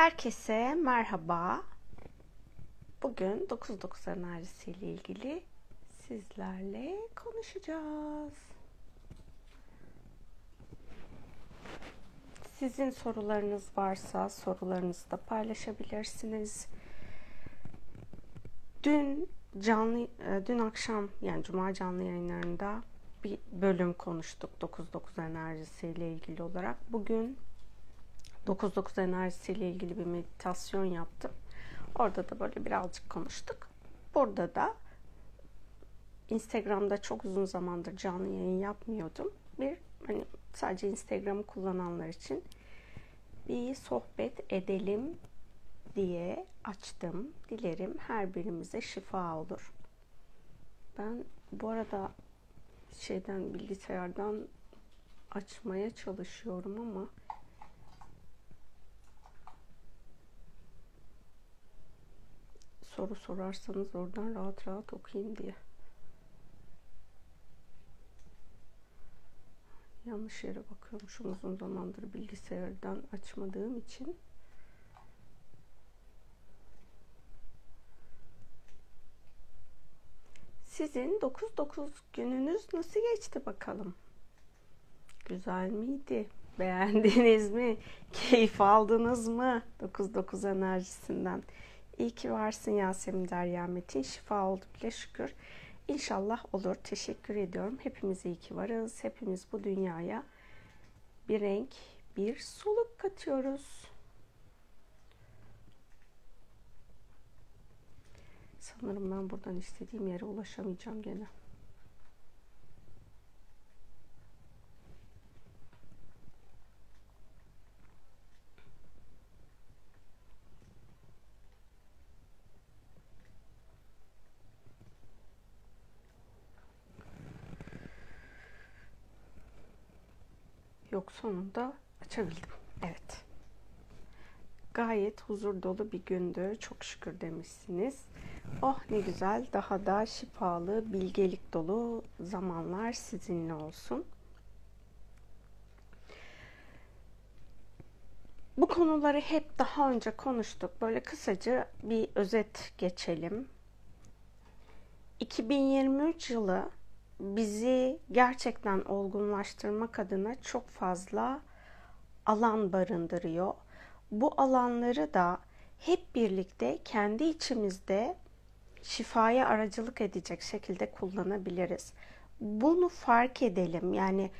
Herkese merhaba. Bugün 99 enerjisi ile ilgili sizlerle konuşacağız. Sizin sorularınız varsa sorularınızı da paylaşabilirsiniz. Dün canlı e, dün akşam yani cuma canlı yayınlarında bir bölüm konuştuk 99 enerjisi ile ilgili olarak. Bugün 99 enerjisiyle ilgili bir meditasyon yaptım. Orada da böyle birazcık konuştuk. Burada da Instagram'da çok uzun zamandır canlı yayın yapmıyordum. Bir hani sadece Instagram'ı kullananlar için bir sohbet edelim diye açtım. Dilerim her birimize şifa olur. Ben bu arada şeyden bilgisayardan açmaya çalışıyorum ama soru sorarsanız oradan rahat rahat okuyayım diye. Yanlış yere bakıyormuşum uzun zamandır bilgisayardan açmadığım için. Sizin 9-9 gününüz nasıl geçti bakalım? Güzel miydi? Beğendiniz mi? Keyif aldınız mı? 9-9 enerjisinden. İyi ki varsın Yasemin Derya Metin. Şifa oldu bile şükür. İnşallah olur. Teşekkür ediyorum. Hepimiz iyi ki varız. Hepimiz bu dünyaya bir renk, bir soluk katıyoruz. Sanırım ben buradan istediğim yere ulaşamayacağım gene. yok sonunda açabildim. Evet. Gayet huzur dolu bir gündü. Çok şükür demişsiniz. Oh ne güzel. Daha da şifalı, bilgelik dolu zamanlar sizinle olsun. Bu konuları hep daha önce konuştuk. Böyle kısaca bir özet geçelim. 2023 yılı bizi gerçekten olgunlaştırmak adına çok fazla alan barındırıyor. Bu alanları da hep birlikte kendi içimizde şifaya aracılık edecek şekilde kullanabiliriz. Bunu fark edelim. Yani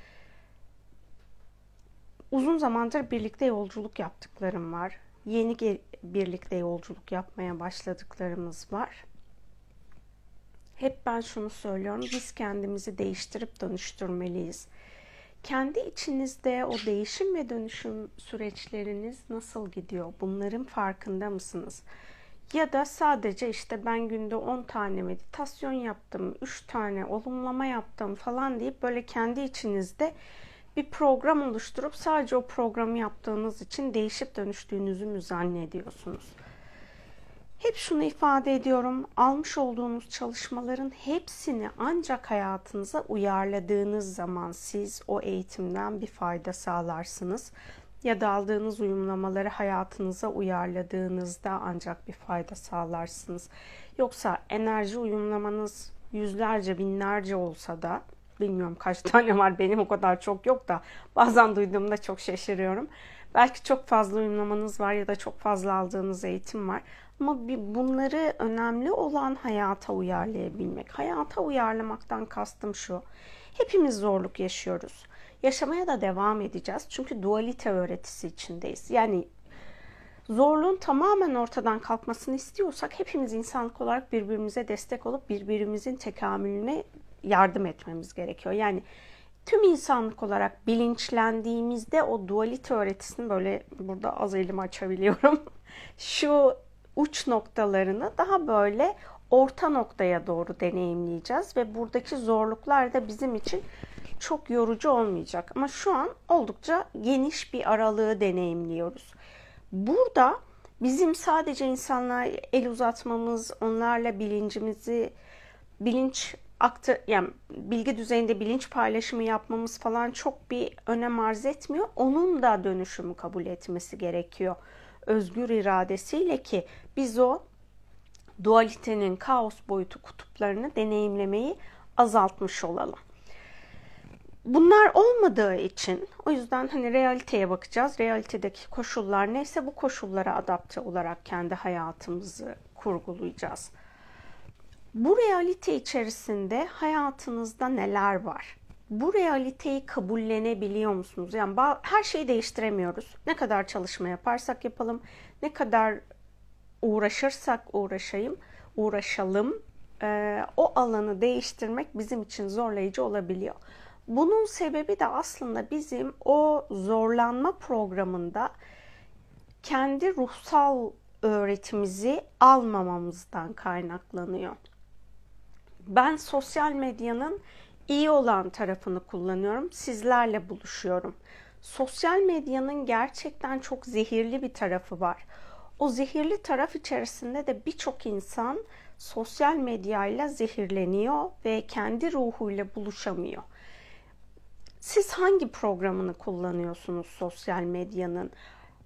uzun zamandır birlikte yolculuk yaptıklarım var. Yeni birlikte yolculuk yapmaya başladıklarımız var. Hep ben şunu söylüyorum. Biz kendimizi değiştirip dönüştürmeliyiz. Kendi içinizde o değişim ve dönüşüm süreçleriniz nasıl gidiyor? Bunların farkında mısınız? Ya da sadece işte ben günde 10 tane meditasyon yaptım, 3 tane olumlama yaptım falan deyip böyle kendi içinizde bir program oluşturup sadece o programı yaptığınız için değişip dönüştüğünüzü mü zannediyorsunuz? Hep şunu ifade ediyorum. Almış olduğunuz çalışmaların hepsini ancak hayatınıza uyarladığınız zaman siz o eğitimden bir fayda sağlarsınız ya da aldığınız uyumlamaları hayatınıza uyarladığınızda ancak bir fayda sağlarsınız. Yoksa enerji uyumlamanız yüzlerce binlerce olsa da bilmiyorum kaç tane var benim o kadar çok yok da bazen duyduğumda çok şaşırıyorum. Belki çok fazla uyumlamanız var ya da çok fazla aldığınız eğitim var. Ama bunları önemli olan hayata uyarlayabilmek. Hayata uyarlamaktan kastım şu. Hepimiz zorluk yaşıyoruz. Yaşamaya da devam edeceğiz. Çünkü dualite öğretisi içindeyiz. Yani zorluğun tamamen ortadan kalkmasını istiyorsak hepimiz insanlık olarak birbirimize destek olup birbirimizin tekamülüne yardım etmemiz gerekiyor. Yani tüm insanlık olarak bilinçlendiğimizde o dualite öğretisini böyle burada az elimi açabiliyorum. Şu uç noktalarını daha böyle orta noktaya doğru deneyimleyeceğiz ve buradaki zorluklar da bizim için çok yorucu olmayacak. Ama şu an oldukça geniş bir aralığı deneyimliyoruz. Burada bizim sadece insanlar el uzatmamız, onlarla bilincimizi bilinç aktı yani bilgi düzeyinde bilinç paylaşımı yapmamız falan çok bir önem arz etmiyor. Onun da dönüşümü kabul etmesi gerekiyor özgür iradesiyle ki biz o dualitenin kaos boyutu kutuplarını deneyimlemeyi azaltmış olalım. Bunlar olmadığı için o yüzden hani realiteye bakacağız. Realitedeki koşullar neyse bu koşullara adapte olarak kendi hayatımızı kurgulayacağız. Bu realite içerisinde hayatınızda neler var? bu realiteyi kabullenebiliyor musunuz? Yani her şeyi değiştiremiyoruz. Ne kadar çalışma yaparsak yapalım, ne kadar uğraşırsak uğraşayım, uğraşalım, e, o alanı değiştirmek bizim için zorlayıcı olabiliyor. Bunun sebebi de aslında bizim o zorlanma programında kendi ruhsal öğretimizi almamamızdan kaynaklanıyor. Ben sosyal medyanın iyi olan tarafını kullanıyorum. Sizlerle buluşuyorum. Sosyal medyanın gerçekten çok zehirli bir tarafı var. O zehirli taraf içerisinde de birçok insan sosyal medyayla zehirleniyor ve kendi ruhuyla buluşamıyor. Siz hangi programını kullanıyorsunuz sosyal medyanın?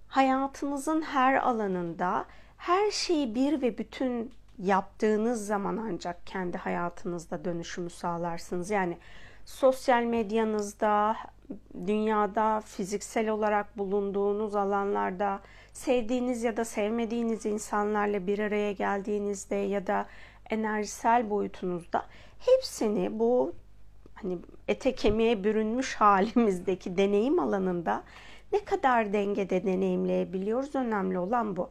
Hayatınızın her alanında her şeyi bir ve bütün yaptığınız zaman ancak kendi hayatınızda dönüşümü sağlarsınız. Yani sosyal medyanızda, dünyada fiziksel olarak bulunduğunuz alanlarda sevdiğiniz ya da sevmediğiniz insanlarla bir araya geldiğinizde ya da enerjisel boyutunuzda hepsini bu hani ete kemiğe bürünmüş halimizdeki deneyim alanında ne kadar dengede deneyimleyebiliyoruz önemli olan bu.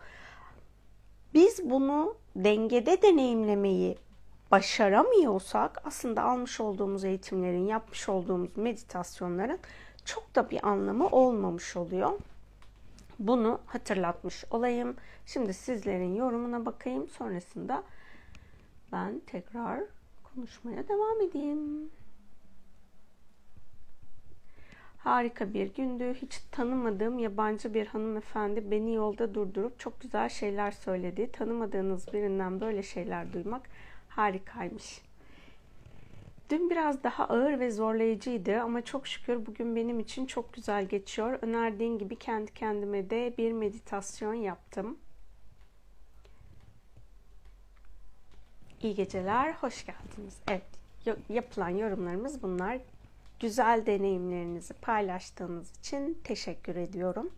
Biz bunu dengede deneyimlemeyi başaramıyorsak aslında almış olduğumuz eğitimlerin, yapmış olduğumuz meditasyonların çok da bir anlamı olmamış oluyor. Bunu hatırlatmış olayım. Şimdi sizlerin yorumuna bakayım. Sonrasında ben tekrar konuşmaya devam edeyim. Harika bir gündü. Hiç tanımadığım yabancı bir hanımefendi beni yolda durdurup çok güzel şeyler söyledi. Tanımadığınız birinden böyle şeyler duymak harikaymış. Dün biraz daha ağır ve zorlayıcıydı ama çok şükür bugün benim için çok güzel geçiyor. Önerdiğin gibi kendi kendime de bir meditasyon yaptım. İyi geceler, hoş geldiniz. Evet, yapılan yorumlarımız bunlar güzel deneyimlerinizi paylaştığınız için teşekkür ediyorum.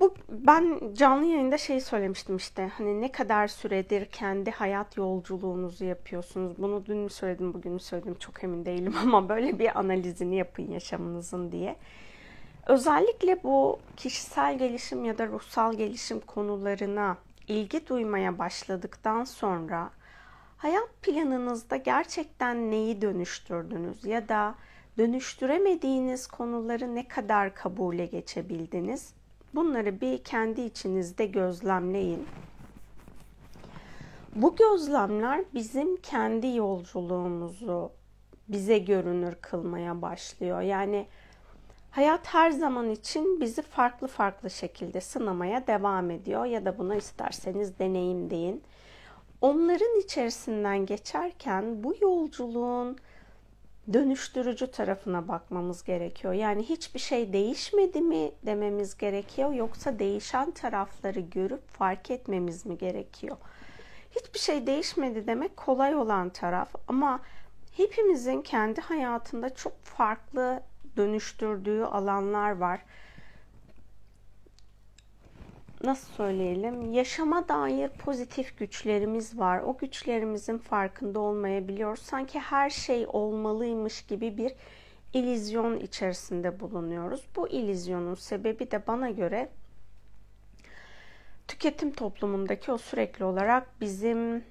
Bu ben canlı yayında şey söylemiştim işte. Hani ne kadar süredir kendi hayat yolculuğunuzu yapıyorsunuz? Bunu dün mü söyledim, bugün mü söyledim çok emin değilim ama böyle bir analizini yapın yaşamınızın diye. Özellikle bu kişisel gelişim ya da ruhsal gelişim konularına ilgi duymaya başladıktan sonra hayat planınızda gerçekten neyi dönüştürdünüz ya da dönüştüremediğiniz konuları ne kadar kabule geçebildiniz? Bunları bir kendi içinizde gözlemleyin. Bu gözlemler bizim kendi yolculuğumuzu bize görünür kılmaya başlıyor. Yani hayat her zaman için bizi farklı farklı şekilde sınamaya devam ediyor ya da buna isterseniz deneyim deyin onların içerisinden geçerken bu yolculuğun dönüştürücü tarafına bakmamız gerekiyor. Yani hiçbir şey değişmedi mi dememiz gerekiyor yoksa değişen tarafları görüp fark etmemiz mi gerekiyor? Hiçbir şey değişmedi demek kolay olan taraf ama hepimizin kendi hayatında çok farklı dönüştürdüğü alanlar var nasıl söyleyelim yaşama dair pozitif güçlerimiz var. O güçlerimizin farkında olmayabiliyoruz. Sanki her şey olmalıymış gibi bir ilizyon içerisinde bulunuyoruz. Bu ilizyonun sebebi de bana göre tüketim toplumundaki o sürekli olarak bizim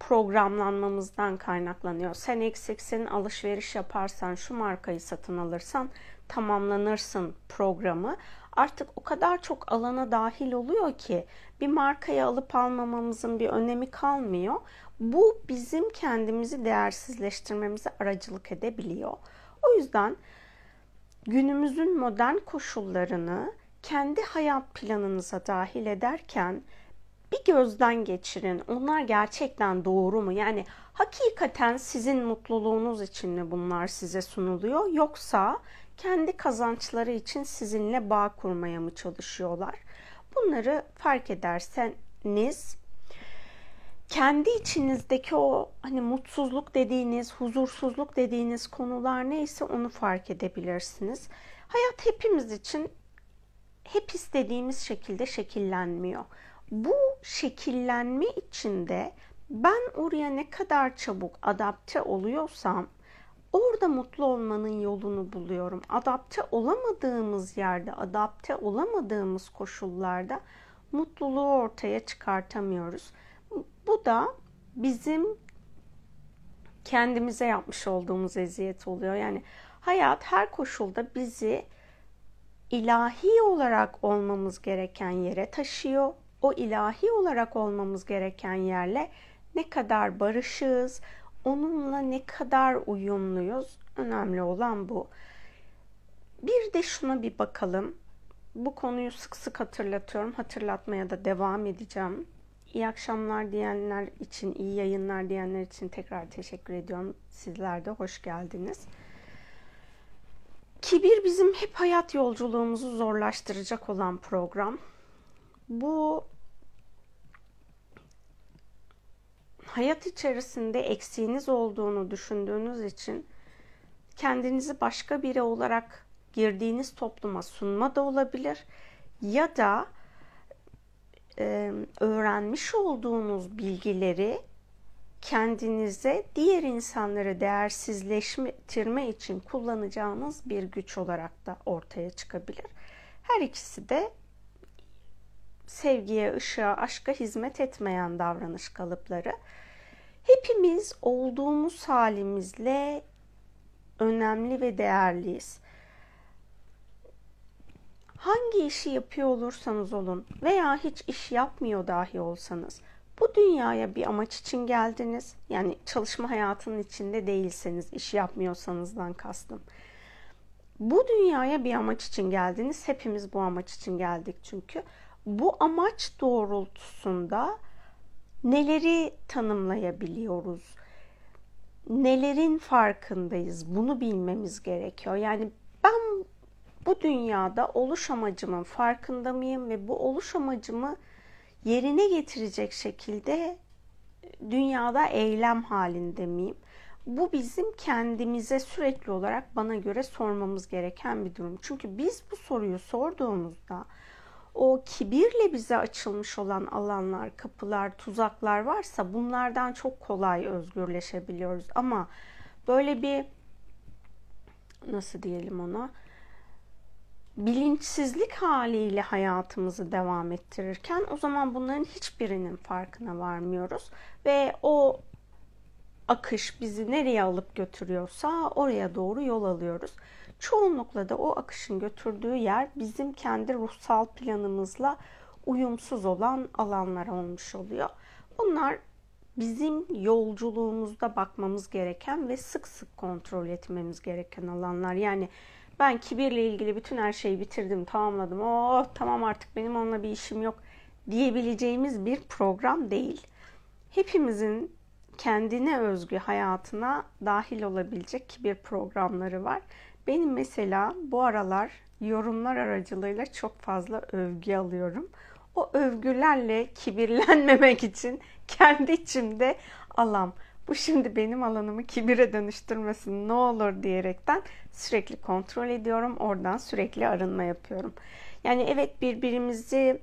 programlanmamızdan kaynaklanıyor. Sen eksiksin, alışveriş yaparsan, şu markayı satın alırsan tamamlanırsın programı artık o kadar çok alana dahil oluyor ki bir markayı alıp almamamızın bir önemi kalmıyor. Bu bizim kendimizi değersizleştirmemize aracılık edebiliyor. O yüzden günümüzün modern koşullarını kendi hayat planınıza dahil ederken bir gözden geçirin. Onlar gerçekten doğru mu? Yani hakikaten sizin mutluluğunuz için mi bunlar size sunuluyor? Yoksa kendi kazançları için sizinle bağ kurmaya mı çalışıyorlar? Bunları fark ederseniz kendi içinizdeki o hani mutsuzluk dediğiniz, huzursuzluk dediğiniz konular neyse onu fark edebilirsiniz. Hayat hepimiz için hep istediğimiz şekilde şekillenmiyor. Bu şekillenme içinde ben oraya ne kadar çabuk adapte oluyorsam Orada mutlu olmanın yolunu buluyorum. Adapte olamadığımız yerde, adapte olamadığımız koşullarda mutluluğu ortaya çıkartamıyoruz. Bu da bizim kendimize yapmış olduğumuz eziyet oluyor. Yani hayat her koşulda bizi ilahi olarak olmamız gereken yere taşıyor. O ilahi olarak olmamız gereken yerle ne kadar barışız, onunla ne kadar uyumluyuz? Önemli olan bu. Bir de şuna bir bakalım. Bu konuyu sık sık hatırlatıyorum. Hatırlatmaya da devam edeceğim. İyi akşamlar diyenler için, iyi yayınlar diyenler için tekrar teşekkür ediyorum. Sizler de hoş geldiniz. Kibir bizim hep hayat yolculuğumuzu zorlaştıracak olan program. Bu hayat içerisinde eksiğiniz olduğunu düşündüğünüz için kendinizi başka biri olarak girdiğiniz topluma sunma da olabilir ya da e, öğrenmiş olduğunuz bilgileri kendinize diğer insanları değersizleştirme için kullanacağınız bir güç olarak da ortaya çıkabilir. Her ikisi de sevgiye, ışığa, aşka hizmet etmeyen davranış kalıpları. Hepimiz olduğumuz halimizle önemli ve değerliyiz. Hangi işi yapıyor olursanız olun veya hiç iş yapmıyor dahi olsanız bu dünyaya bir amaç için geldiniz. Yani çalışma hayatının içinde değilseniz, iş yapmıyorsanızdan kastım. Bu dünyaya bir amaç için geldiniz. Hepimiz bu amaç için geldik çünkü. Bu amaç doğrultusunda neleri tanımlayabiliyoruz? Nelerin farkındayız? Bunu bilmemiz gerekiyor. Yani ben bu dünyada oluş amacımın farkında mıyım ve bu oluş amacımı yerine getirecek şekilde dünyada eylem halinde miyim? Bu bizim kendimize sürekli olarak bana göre sormamız gereken bir durum. Çünkü biz bu soruyu sorduğumuzda o kibirle bize açılmış olan alanlar, kapılar, tuzaklar varsa bunlardan çok kolay özgürleşebiliyoruz. Ama böyle bir nasıl diyelim ona bilinçsizlik haliyle hayatımızı devam ettirirken o zaman bunların hiçbirinin farkına varmıyoruz ve o akış bizi nereye alıp götürüyorsa oraya doğru yol alıyoruz. Çoğunlukla da o akışın götürdüğü yer bizim kendi ruhsal planımızla uyumsuz olan alanlar olmuş oluyor. Bunlar bizim yolculuğumuzda bakmamız gereken ve sık sık kontrol etmemiz gereken alanlar. Yani ben kibirle ilgili bütün her şeyi bitirdim, tamamladım. Oh tamam artık benim onunla bir işim yok diyebileceğimiz bir program değil. Hepimizin kendine özgü hayatına dahil olabilecek kibir programları var benim mesela bu aralar yorumlar aracılığıyla çok fazla övgü alıyorum. O övgülerle kibirlenmemek için kendi içimde alam. Bu şimdi benim alanımı kibire dönüştürmesin ne olur diyerekten sürekli kontrol ediyorum. Oradan sürekli arınma yapıyorum. Yani evet birbirimizi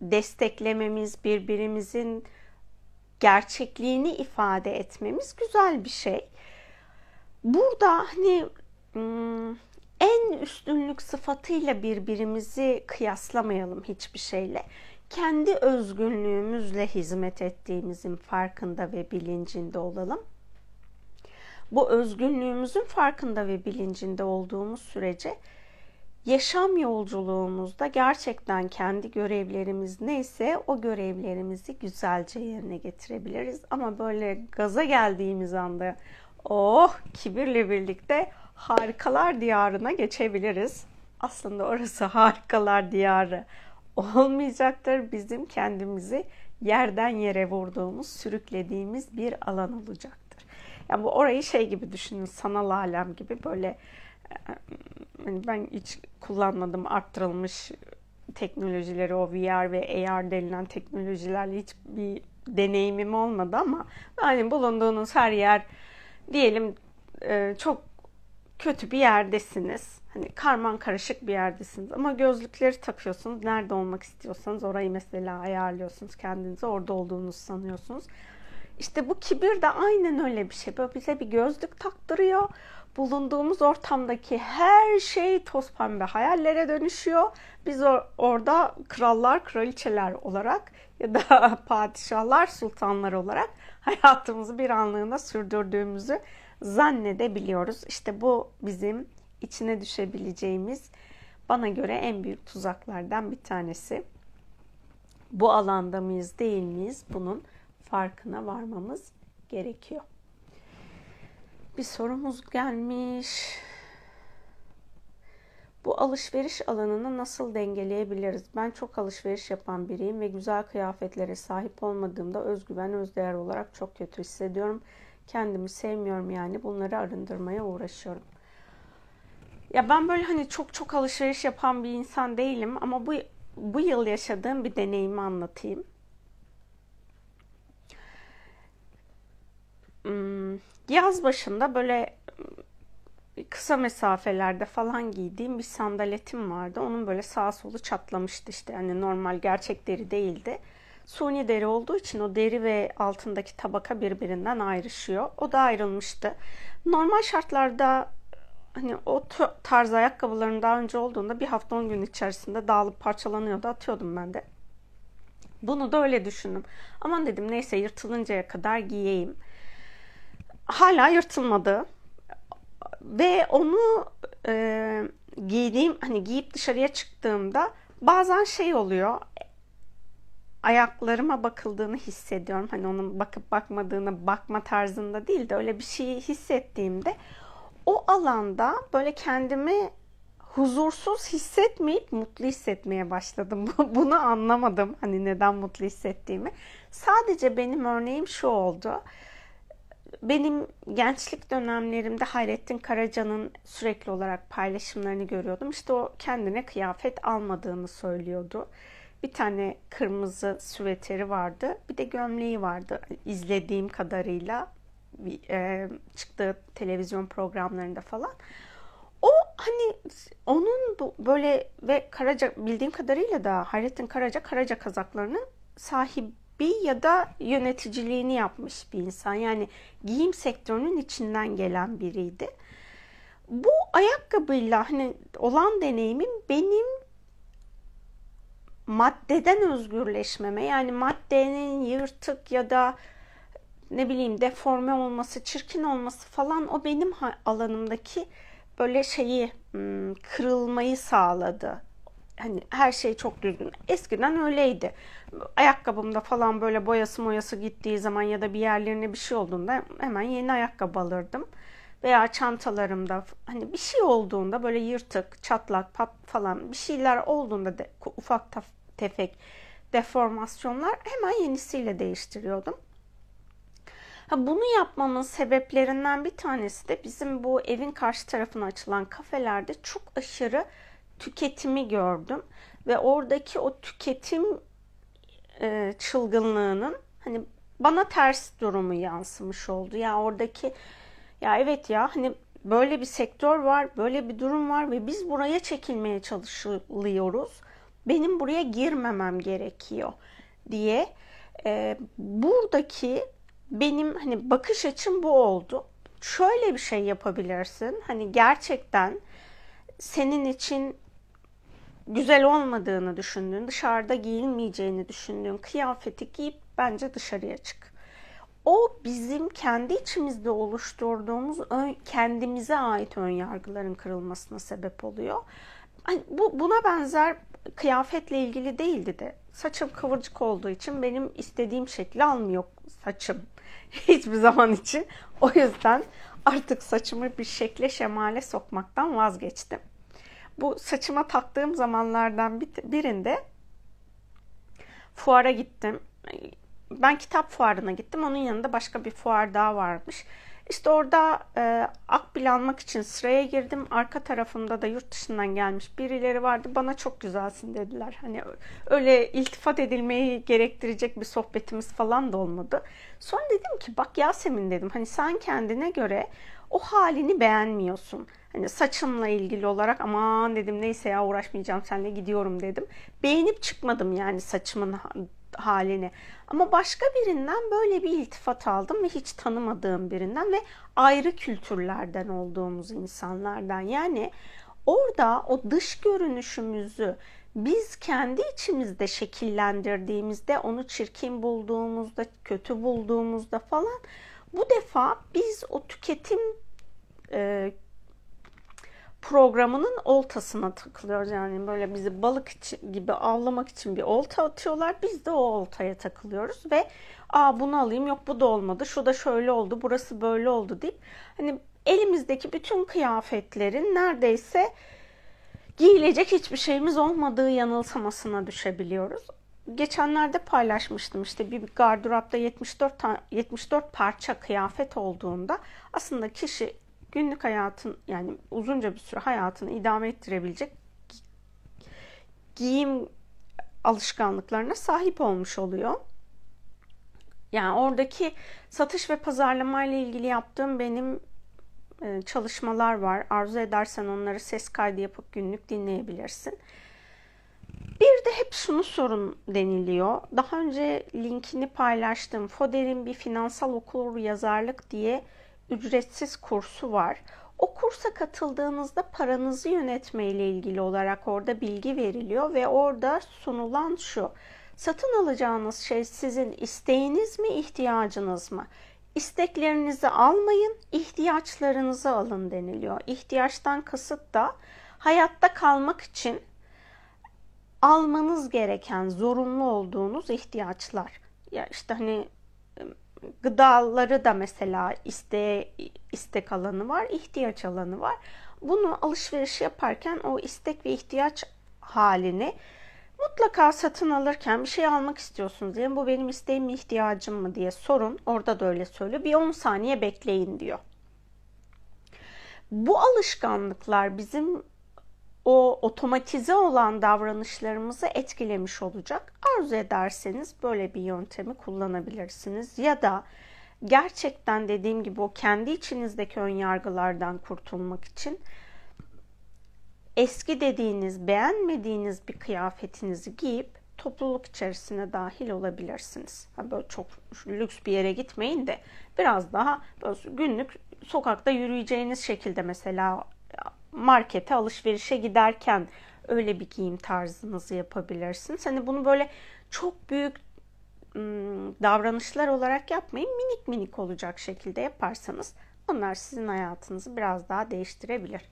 desteklememiz, birbirimizin gerçekliğini ifade etmemiz güzel bir şey. Burada hani Hmm, en üstünlük sıfatıyla birbirimizi kıyaslamayalım hiçbir şeyle. Kendi özgünlüğümüzle hizmet ettiğimizin farkında ve bilincinde olalım. Bu özgünlüğümüzün farkında ve bilincinde olduğumuz sürece yaşam yolculuğumuzda gerçekten kendi görevlerimiz neyse o görevlerimizi güzelce yerine getirebiliriz. Ama böyle gaza geldiğimiz anda oh kibirle birlikte harikalar diyarına geçebiliriz. Aslında orası harikalar diyarı olmayacaktır. Bizim kendimizi yerden yere vurduğumuz, sürüklediğimiz bir alan olacaktır. Yani bu orayı şey gibi düşünün, sanal alem gibi böyle hani ben hiç kullanmadım arttırılmış teknolojileri o VR ve AR denilen teknolojilerle hiç bir deneyimim olmadı ama yani bulunduğunuz her yer diyelim çok kötü bir yerdesiniz. Hani karman karışık bir yerdesiniz ama gözlükleri takıyorsunuz. Nerede olmak istiyorsanız orayı mesela ayarlıyorsunuz. Kendinizi orada olduğunuzu sanıyorsunuz. İşte bu kibir de aynen öyle bir şey. Böyle bize bir gözlük taktırıyor. Bulunduğumuz ortamdaki her şey toz pembe hayallere dönüşüyor. Biz or- orada krallar, kraliçeler olarak ya da padişahlar, sultanlar olarak hayatımızı bir anlığına sürdürdüğümüzü zannedebiliyoruz. İşte bu bizim içine düşebileceğimiz bana göre en büyük tuzaklardan bir tanesi. Bu alanda mıyız değil miyiz bunun farkına varmamız gerekiyor. Bir sorumuz gelmiş. Bu alışveriş alanını nasıl dengeleyebiliriz? Ben çok alışveriş yapan biriyim ve güzel kıyafetlere sahip olmadığımda özgüven, özdeğer olarak çok kötü hissediyorum. Kendimi sevmiyorum yani bunları arındırmaya uğraşıyorum. Ya ben böyle hani çok çok alışveriş yapan bir insan değilim ama bu bu yıl yaşadığım bir deneyimi anlatayım. Hmm, yaz başında böyle hmm, kısa mesafelerde falan giydiğim bir sandaletim vardı. Onun böyle sağ solu çatlamıştı işte. Yani normal gerçek deri değildi. Suni deri olduğu için o deri ve altındaki tabaka birbirinden ayrışıyor. O da ayrılmıştı. Normal şartlarda hani o tarz ayakkabıların daha önce olduğunda bir hafta 10 gün içerisinde dağılıp parçalanıyordu. Atıyordum ben de. Bunu da öyle düşündüm. Aman dedim neyse yırtılıncaya kadar giyeyim. Hala yırtılmadı. Ve onu e, giydiğim hani giyip dışarıya çıktığımda bazen şey oluyor ayaklarıma bakıldığını hissediyorum. Hani onun bakıp bakmadığını bakma tarzında değil de öyle bir şeyi hissettiğimde o alanda böyle kendimi huzursuz hissetmeyip mutlu hissetmeye başladım. Bunu anlamadım hani neden mutlu hissettiğimi. Sadece benim örneğim şu oldu. Benim gençlik dönemlerimde Hayrettin Karaca'nın sürekli olarak paylaşımlarını görüyordum. İşte o kendine kıyafet almadığını söylüyordu. Bir tane kırmızı süveteri vardı. Bir de gömleği vardı izlediğim kadarıyla. E, çıktığı televizyon programlarında falan. O hani onun bu, böyle ve Karaca bildiğim kadarıyla da Hayrettin Karaca Karaca kazaklarının sahibi ya da yöneticiliğini yapmış bir insan. Yani giyim sektörünün içinden gelen biriydi bu ayakkabıyla hani olan deneyimin benim maddeden özgürleşmeme yani maddenin yırtık ya da ne bileyim deforme olması, çirkin olması falan o benim alanımdaki böyle şeyi hmm, kırılmayı sağladı. Hani her şey çok düzgün. Eskiden öyleydi. Ayakkabımda falan böyle boyası moyası gittiği zaman ya da bir yerlerine bir şey olduğunda hemen yeni ayakkabı alırdım veya çantalarımda hani bir şey olduğunda böyle yırtık, çatlak, pap falan bir şeyler olduğunda de, ufak tefek deformasyonlar hemen yenisiyle değiştiriyordum. Ha, bunu yapmamın sebeplerinden bir tanesi de bizim bu evin karşı tarafına açılan kafelerde çok aşırı tüketimi gördüm ve oradaki o tüketim e, çılgınlığının hani bana ters durumu yansımış oldu. Yani oradaki ya evet ya hani böyle bir sektör var, böyle bir durum var ve biz buraya çekilmeye çalışılıyoruz. Benim buraya girmemem gerekiyor diye e, buradaki benim hani bakış açım bu oldu. Şöyle bir şey yapabilirsin. Hani gerçekten senin için güzel olmadığını düşündüğün, dışarıda giyilmeyeceğini düşündüğün kıyafeti giyip bence dışarıya çık o bizim kendi içimizde oluşturduğumuz ön, kendimize ait ön yargıların kırılmasına sebep oluyor. Hani bu buna benzer kıyafetle ilgili değildi de saçım kıvırcık olduğu için benim istediğim şekli almıyor saçım hiçbir zaman için. O yüzden artık saçımı bir şekle şemale sokmaktan vazgeçtim. Bu saçıma taktığım zamanlardan birinde fuara gittim ben kitap fuarına gittim. Onun yanında başka bir fuar daha varmış. İşte orada e, akbil almak için sıraya girdim. Arka tarafımda da yurt dışından gelmiş birileri vardı. Bana çok güzelsin dediler. Hani öyle iltifat edilmeyi gerektirecek bir sohbetimiz falan da olmadı. Sonra dedim ki bak Yasemin dedim. Hani sen kendine göre o halini beğenmiyorsun. Hani saçımla ilgili olarak aman dedim neyse ya uğraşmayacağım seninle gidiyorum dedim. Beğenip çıkmadım yani saçımın halini. Ama başka birinden böyle bir iltifat aldım ve hiç tanımadığım birinden ve ayrı kültürlerden olduğumuz insanlardan. Yani orada o dış görünüşümüzü biz kendi içimizde şekillendirdiğimizde, onu çirkin bulduğumuzda, kötü bulduğumuzda falan bu defa biz o tüketim e, programının oltasına takılıyoruz. Yani böyle bizi balık için, gibi avlamak için bir olta atıyorlar. Biz de o oltaya takılıyoruz ve aa bunu alayım yok bu da olmadı. Şu da şöyle oldu, burası böyle oldu deyip hani elimizdeki bütün kıyafetlerin neredeyse giyilecek hiçbir şeyimiz olmadığı yanılsamasına düşebiliyoruz. Geçenlerde paylaşmıştım işte bir gardıropta 74 74 parça kıyafet olduğunda aslında kişi günlük hayatın yani uzunca bir süre hayatını idame ettirebilecek giyim alışkanlıklarına sahip olmuş oluyor. Yani oradaki satış ve pazarlama ile ilgili yaptığım benim e, çalışmalar var. Arzu edersen onları ses kaydı yapıp günlük dinleyebilirsin. Bir de hep şunu sorun deniliyor. Daha önce linkini paylaştım. Foder'in bir finansal okur yazarlık diye ücretsiz kursu var. O kursa katıldığınızda paranızı yönetme ile ilgili olarak orada bilgi veriliyor ve orada sunulan şu. Satın alacağınız şey sizin isteğiniz mi, ihtiyacınız mı? İsteklerinizi almayın, ihtiyaçlarınızı alın deniliyor. İhtiyaçtan kasıt da hayatta kalmak için almanız gereken zorunlu olduğunuz ihtiyaçlar. Ya işte hani gıdaları da mesela iste, istek alanı var, ihtiyaç alanı var. Bunu alışveriş yaparken o istek ve ihtiyaç halini mutlaka satın alırken bir şey almak istiyorsunuz diye yani bu benim isteğim mi ihtiyacım mı diye sorun. Orada da öyle söylüyor. Bir 10 saniye bekleyin diyor. Bu alışkanlıklar bizim o otomatize olan davranışlarımızı etkilemiş olacak. Arzu ederseniz böyle bir yöntemi kullanabilirsiniz ya da gerçekten dediğim gibi o kendi içinizdeki ön yargılardan kurtulmak için eski dediğiniz, beğenmediğiniz bir kıyafetinizi giyip topluluk içerisine dahil olabilirsiniz. Ha böyle çok lüks bir yere gitmeyin de biraz daha böyle günlük sokakta yürüyeceğiniz şekilde mesela markete alışverişe giderken öyle bir giyim tarzınızı yapabilirsiniz. Hani bunu böyle çok büyük davranışlar olarak yapmayın. Minik minik olacak şekilde yaparsanız onlar sizin hayatınızı biraz daha değiştirebilir.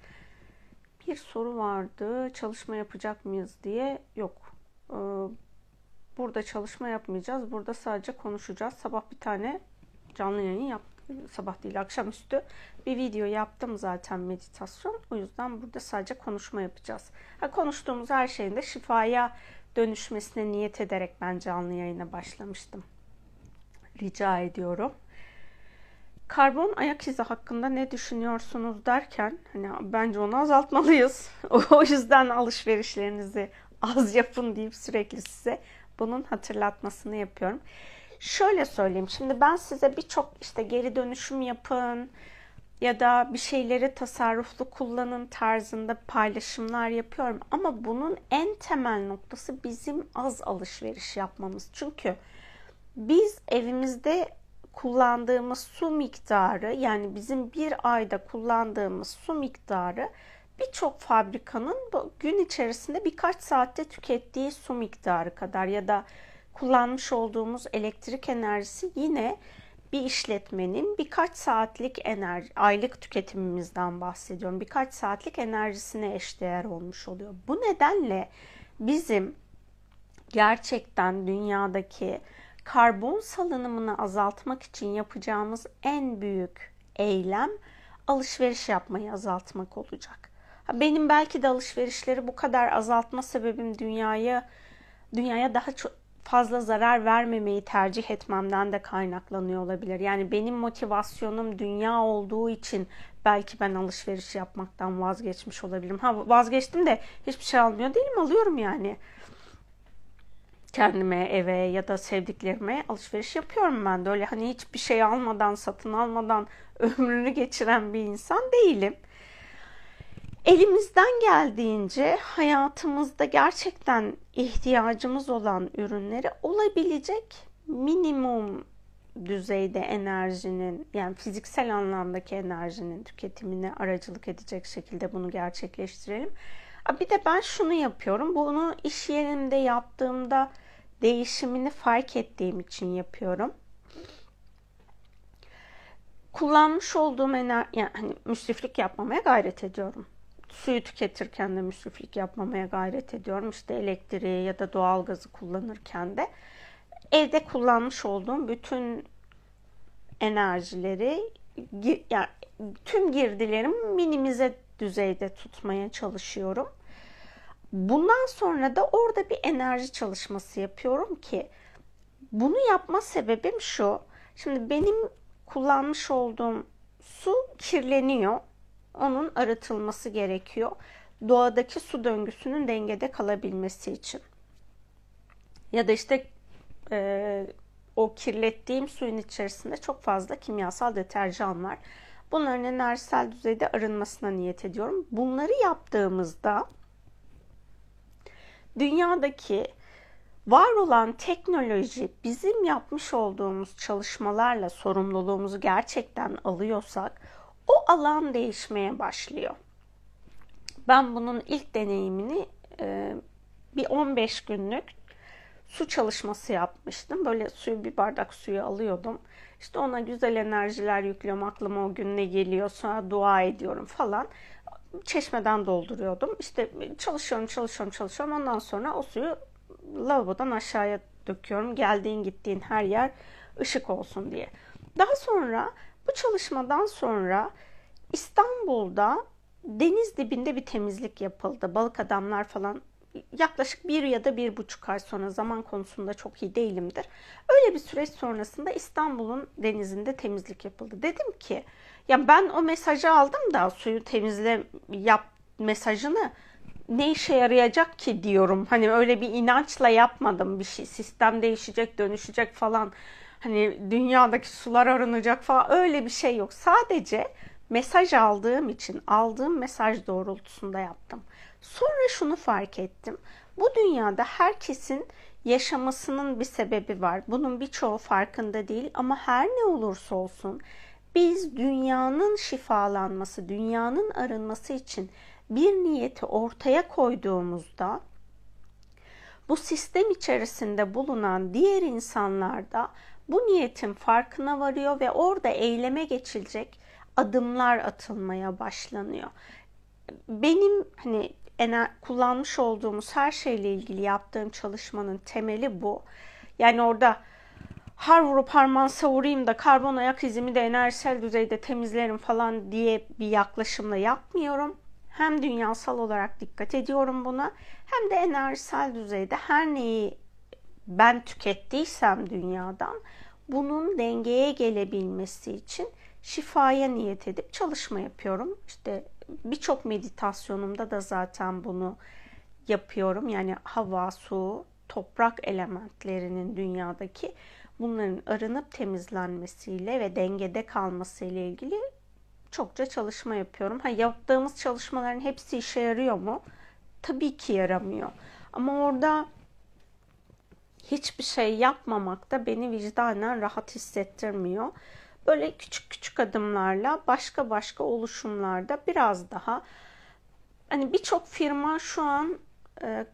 Bir soru vardı. Çalışma yapacak mıyız diye. Yok. Burada çalışma yapmayacağız. Burada sadece konuşacağız. Sabah bir tane canlı yayın yaptık sabah değil akşamüstü bir video yaptım zaten meditasyon. O yüzden burada sadece konuşma yapacağız. Ha, konuştuğumuz her şeyin de şifaya dönüşmesine niyet ederek ben canlı yayına başlamıştım. Rica ediyorum. Karbon ayak izi hakkında ne düşünüyorsunuz derken hani bence onu azaltmalıyız. o yüzden alışverişlerinizi az yapın deyip sürekli size bunun hatırlatmasını yapıyorum şöyle söyleyeyim. Şimdi ben size birçok işte geri dönüşüm yapın ya da bir şeyleri tasarruflu kullanın tarzında paylaşımlar yapıyorum. Ama bunun en temel noktası bizim az alışveriş yapmamız. Çünkü biz evimizde kullandığımız su miktarı yani bizim bir ayda kullandığımız su miktarı birçok fabrikanın gün içerisinde birkaç saatte tükettiği su miktarı kadar ya da kullanmış olduğumuz elektrik enerjisi yine bir işletmenin birkaç saatlik enerji, aylık tüketimimizden bahsediyorum. Birkaç saatlik enerjisine eşdeğer olmuş oluyor. Bu nedenle bizim gerçekten dünyadaki karbon salınımını azaltmak için yapacağımız en büyük eylem alışveriş yapmayı azaltmak olacak. Benim belki de alışverişleri bu kadar azaltma sebebim dünyayı dünyaya daha çok fazla zarar vermemeyi tercih etmemden de kaynaklanıyor olabilir. Yani benim motivasyonum dünya olduğu için belki ben alışveriş yapmaktan vazgeçmiş olabilirim. Ha vazgeçtim de hiçbir şey almıyor değilim alıyorum yani. Kendime, eve ya da sevdiklerime alışveriş yapıyorum ben de. Öyle hani hiçbir şey almadan, satın almadan ömrünü geçiren bir insan değilim elimizden geldiğince hayatımızda gerçekten ihtiyacımız olan ürünleri olabilecek minimum düzeyde enerjinin yani fiziksel anlamdaki enerjinin tüketimine aracılık edecek şekilde bunu gerçekleştirelim. Bir de ben şunu yapıyorum. Bunu iş yerimde yaptığımda değişimini fark ettiğim için yapıyorum. Kullanmış olduğum enerji, yani hani müsriflik yapmamaya gayret ediyorum suyu tüketirken de müsriflik yapmamaya gayret ediyorum. İşte elektriği ya da doğalgazı kullanırken de evde kullanmış olduğum bütün enerjileri yani tüm girdilerim minimize düzeyde tutmaya çalışıyorum. Bundan sonra da orada bir enerji çalışması yapıyorum ki bunu yapma sebebim şu. Şimdi benim kullanmış olduğum su kirleniyor onun arıtılması gerekiyor. Doğadaki su döngüsünün dengede kalabilmesi için. Ya da işte e, o kirlettiğim suyun içerisinde çok fazla kimyasal deterjan var. Bunların enerjisel düzeyde arınmasına niyet ediyorum. Bunları yaptığımızda dünyadaki var olan teknoloji bizim yapmış olduğumuz çalışmalarla sorumluluğumuzu gerçekten alıyorsak o alan değişmeye başlıyor. Ben bunun ilk deneyimini e, bir 15 günlük su çalışması yapmıştım. Böyle suyu bir bardak suyu alıyordum. İşte ona güzel enerjiler yüklüyorum. Aklıma o gün ne geliyor sonra dua ediyorum falan. Çeşmeden dolduruyordum. İşte çalışıyorum çalışıyorum çalışıyorum. Ondan sonra o suyu lavabodan aşağıya döküyorum. Geldiğin gittiğin her yer ışık olsun diye. Daha sonra bu çalışmadan sonra İstanbul'da deniz dibinde bir temizlik yapıldı. Balık adamlar falan yaklaşık bir ya da bir buçuk ay sonra zaman konusunda çok iyi değilimdir. Öyle bir süreç sonrasında İstanbul'un denizinde temizlik yapıldı. Dedim ki ya ben o mesajı aldım da suyu temizle yap mesajını ne işe yarayacak ki diyorum. Hani öyle bir inançla yapmadım bir şey. Sistem değişecek, dönüşecek falan hani dünyadaki sular aranacak falan öyle bir şey yok. Sadece mesaj aldığım için aldığım mesaj doğrultusunda yaptım. Sonra şunu fark ettim. Bu dünyada herkesin yaşamasının bir sebebi var. Bunun birçoğu farkında değil ama her ne olursa olsun biz dünyanın şifalanması, dünyanın arınması için bir niyeti ortaya koyduğumuzda bu sistem içerisinde bulunan diğer insanlarda da bu niyetin farkına varıyor ve orada eyleme geçilecek adımlar atılmaya başlanıyor. Benim hani kullanmış olduğumuz her şeyle ilgili yaptığım çalışmanın temeli bu. Yani orada har vurup harman savurayım da karbon ayak izimi de enerjisel düzeyde temizlerim falan diye bir yaklaşımla yapmıyorum. Hem dünyasal olarak dikkat ediyorum buna hem de enerjisel düzeyde her neyi ben tükettiysem dünyadan bunun dengeye gelebilmesi için şifaya niyet edip çalışma yapıyorum. İşte birçok meditasyonumda da zaten bunu yapıyorum. Yani hava, su, toprak elementlerinin dünyadaki bunların arınıp temizlenmesiyle ve dengede kalmasıyla ilgili çokça çalışma yapıyorum. Ha yaptığımız çalışmaların hepsi işe yarıyor mu? Tabii ki yaramıyor. Ama orada hiçbir şey yapmamak da beni vicdanen rahat hissettirmiyor. Böyle küçük küçük adımlarla başka başka oluşumlarda biraz daha hani birçok firma şu an e,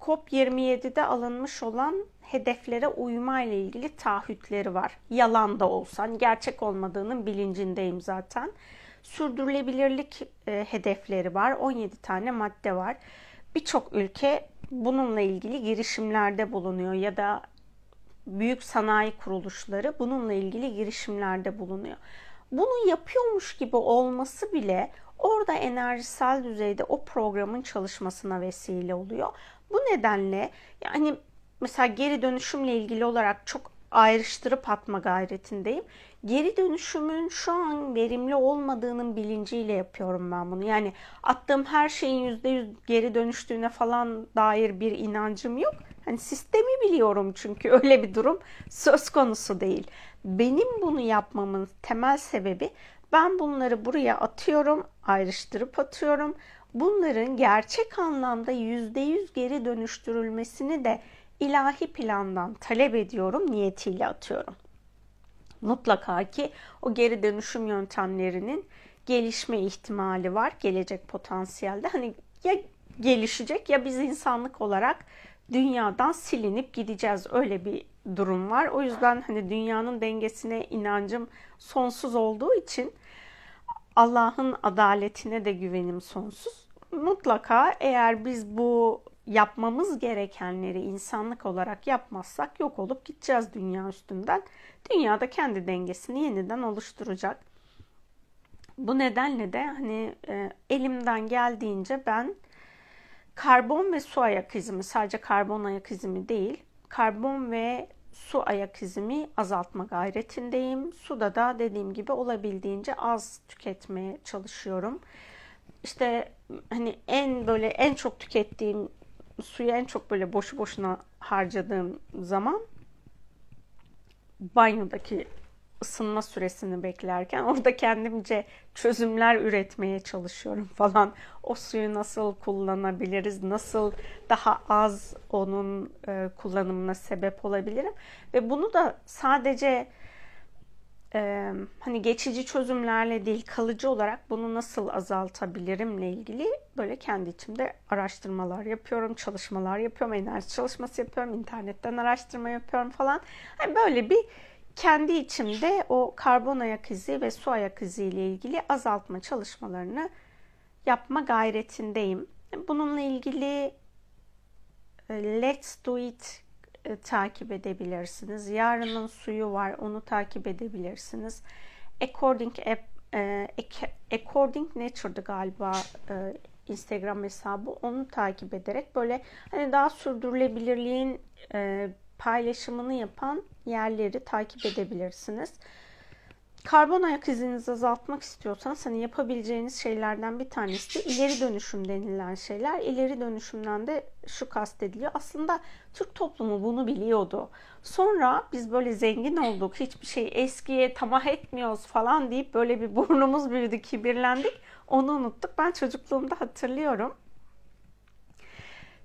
COP27'de alınmış olan hedeflere uyma ile ilgili taahhütleri var. Yalan da olsan hani gerçek olmadığının bilincindeyim zaten. Sürdürülebilirlik e, hedefleri var. 17 tane madde var. Birçok ülke bununla ilgili girişimlerde bulunuyor ya da büyük sanayi kuruluşları bununla ilgili girişimlerde bulunuyor. Bunu yapıyormuş gibi olması bile orada enerjisel düzeyde o programın çalışmasına vesile oluyor. Bu nedenle yani mesela geri dönüşümle ilgili olarak çok ayrıştırıp atma gayretindeyim geri dönüşümün şu an verimli olmadığının bilinciyle yapıyorum ben bunu. Yani attığım her şeyin %100 geri dönüştüğüne falan dair bir inancım yok. Hani sistemi biliyorum çünkü öyle bir durum söz konusu değil. Benim bunu yapmamın temel sebebi ben bunları buraya atıyorum, ayrıştırıp atıyorum. Bunların gerçek anlamda %100 geri dönüştürülmesini de ilahi plandan talep ediyorum, niyetiyle atıyorum mutlaka ki o geri dönüşüm yöntemlerinin gelişme ihtimali var gelecek potansiyelde. Hani ya gelişecek ya biz insanlık olarak dünyadan silinip gideceğiz. Öyle bir durum var. O yüzden hani dünyanın dengesine inancım sonsuz olduğu için Allah'ın adaletine de güvenim sonsuz. Mutlaka eğer biz bu yapmamız gerekenleri insanlık olarak yapmazsak yok olup gideceğiz dünya üstünden. Dünya da kendi dengesini yeniden oluşturacak. Bu nedenle de hani e, elimden geldiğince ben karbon ve su ayak izimi sadece karbon ayak izimi değil karbon ve su ayak izimi azaltma gayretindeyim. Suda da dediğim gibi olabildiğince az tüketmeye çalışıyorum. İşte hani en böyle en çok tükettiğim suyu en çok böyle boşu boşuna harcadığım zaman banyodaki ısınma süresini beklerken orada kendimce çözümler üretmeye çalışıyorum falan. O suyu nasıl kullanabiliriz? Nasıl daha az onun e, kullanımına sebep olabilirim? Ve bunu da sadece e, hani geçici çözümlerle değil kalıcı olarak bunu nasıl azaltabilirimle ilgili böyle kendi içimde araştırmalar yapıyorum, çalışmalar yapıyorum, enerji çalışması yapıyorum, internetten araştırma yapıyorum falan. Hani böyle bir kendi içimde o karbon ayak izi ve su ayak izi ile ilgili azaltma çalışmalarını yapma gayretindeyim. Bununla ilgili Let's Do It e, takip edebilirsiniz. Yarının suyu var, onu takip edebilirsiniz. According app e, According Nature'dı galiba e, Instagram hesabı. Onu takip ederek böyle hani daha sürdürülebilirliğin e, paylaşımını yapan yerleri takip edebilirsiniz. Karbon ayak izinizi azaltmak istiyorsanız hani yapabileceğiniz şeylerden bir tanesi de ileri dönüşüm denilen şeyler. İleri dönüşümden de şu kastediliyor. Aslında Türk toplumu bunu biliyordu. Sonra biz böyle zengin olduk, hiçbir şey eskiye tamah etmiyoruz falan deyip böyle bir burnumuz büyüdü, kibirlendik. Onu unuttuk. Ben çocukluğumda hatırlıyorum.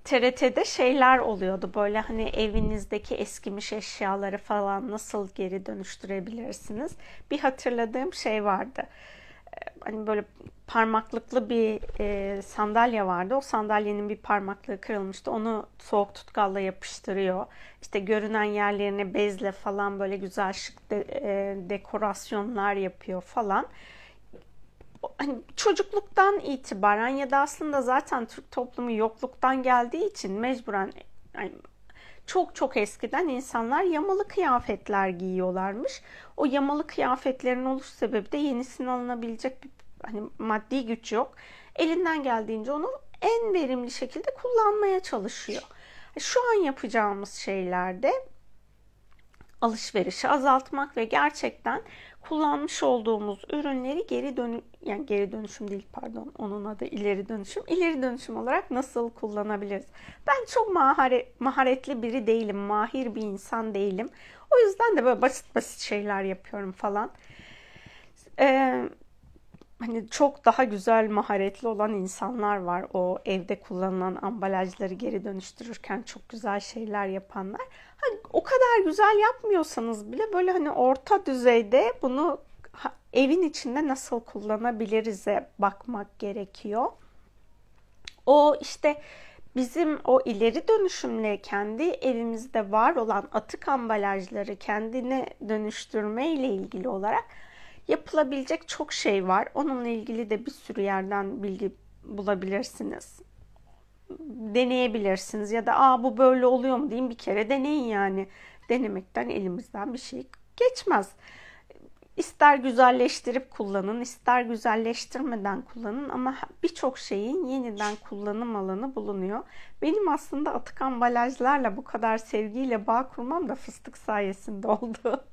TRT'de şeyler oluyordu böyle hani evinizdeki eskimiş eşyaları falan nasıl geri dönüştürebilirsiniz. Bir hatırladığım şey vardı. Ee, hani böyle parmaklıklı bir e, sandalye vardı. O sandalyenin bir parmaklığı kırılmıştı. Onu soğuk tutkalla yapıştırıyor. İşte görünen yerlerine bezle falan böyle güzel şık de, e, dekorasyonlar yapıyor falan hani çocukluktan itibaren ya da aslında zaten Türk toplumu yokluktan geldiği için mecburen yani çok çok eskiden insanlar yamalı kıyafetler giyiyorlarmış. O yamalı kıyafetlerin oluş sebebi de yenisini alınabilecek bir hani maddi güç yok. Elinden geldiğince onu en verimli şekilde kullanmaya çalışıyor. Şu an yapacağımız şeylerde alışverişi azaltmak ve gerçekten kullanmış olduğumuz ürünleri geri dönü yani geri dönüşüm değil pardon onun adı ileri dönüşüm ileri dönüşüm olarak nasıl kullanabiliriz? Ben çok maharet, maharetli biri değilim, mahir bir insan değilim. O yüzden de böyle basit basit şeyler yapıyorum falan. Ee, hani çok daha güzel maharetli olan insanlar var. O evde kullanılan ambalajları geri dönüştürürken çok güzel şeyler yapanlar. Hani o kadar güzel yapmıyorsanız bile böyle hani orta düzeyde bunu evin içinde nasıl kullanabiliriz'e bakmak gerekiyor. O işte bizim o ileri dönüşümle kendi evimizde var olan atık ambalajları kendine dönüştürme ile ilgili olarak Yapılabilecek çok şey var. Onunla ilgili de bir sürü yerden bilgi bulabilirsiniz. Deneyebilirsiniz ya da aa bu böyle oluyor mu diyeyim bir kere deneyin yani. Denemekten elimizden bir şey geçmez. İster güzelleştirip kullanın, ister güzelleştirmeden kullanın ama birçok şeyin yeniden kullanım alanı bulunuyor. Benim aslında atık ambalajlarla bu kadar sevgiyle bağ kurmam da fıstık sayesinde oldu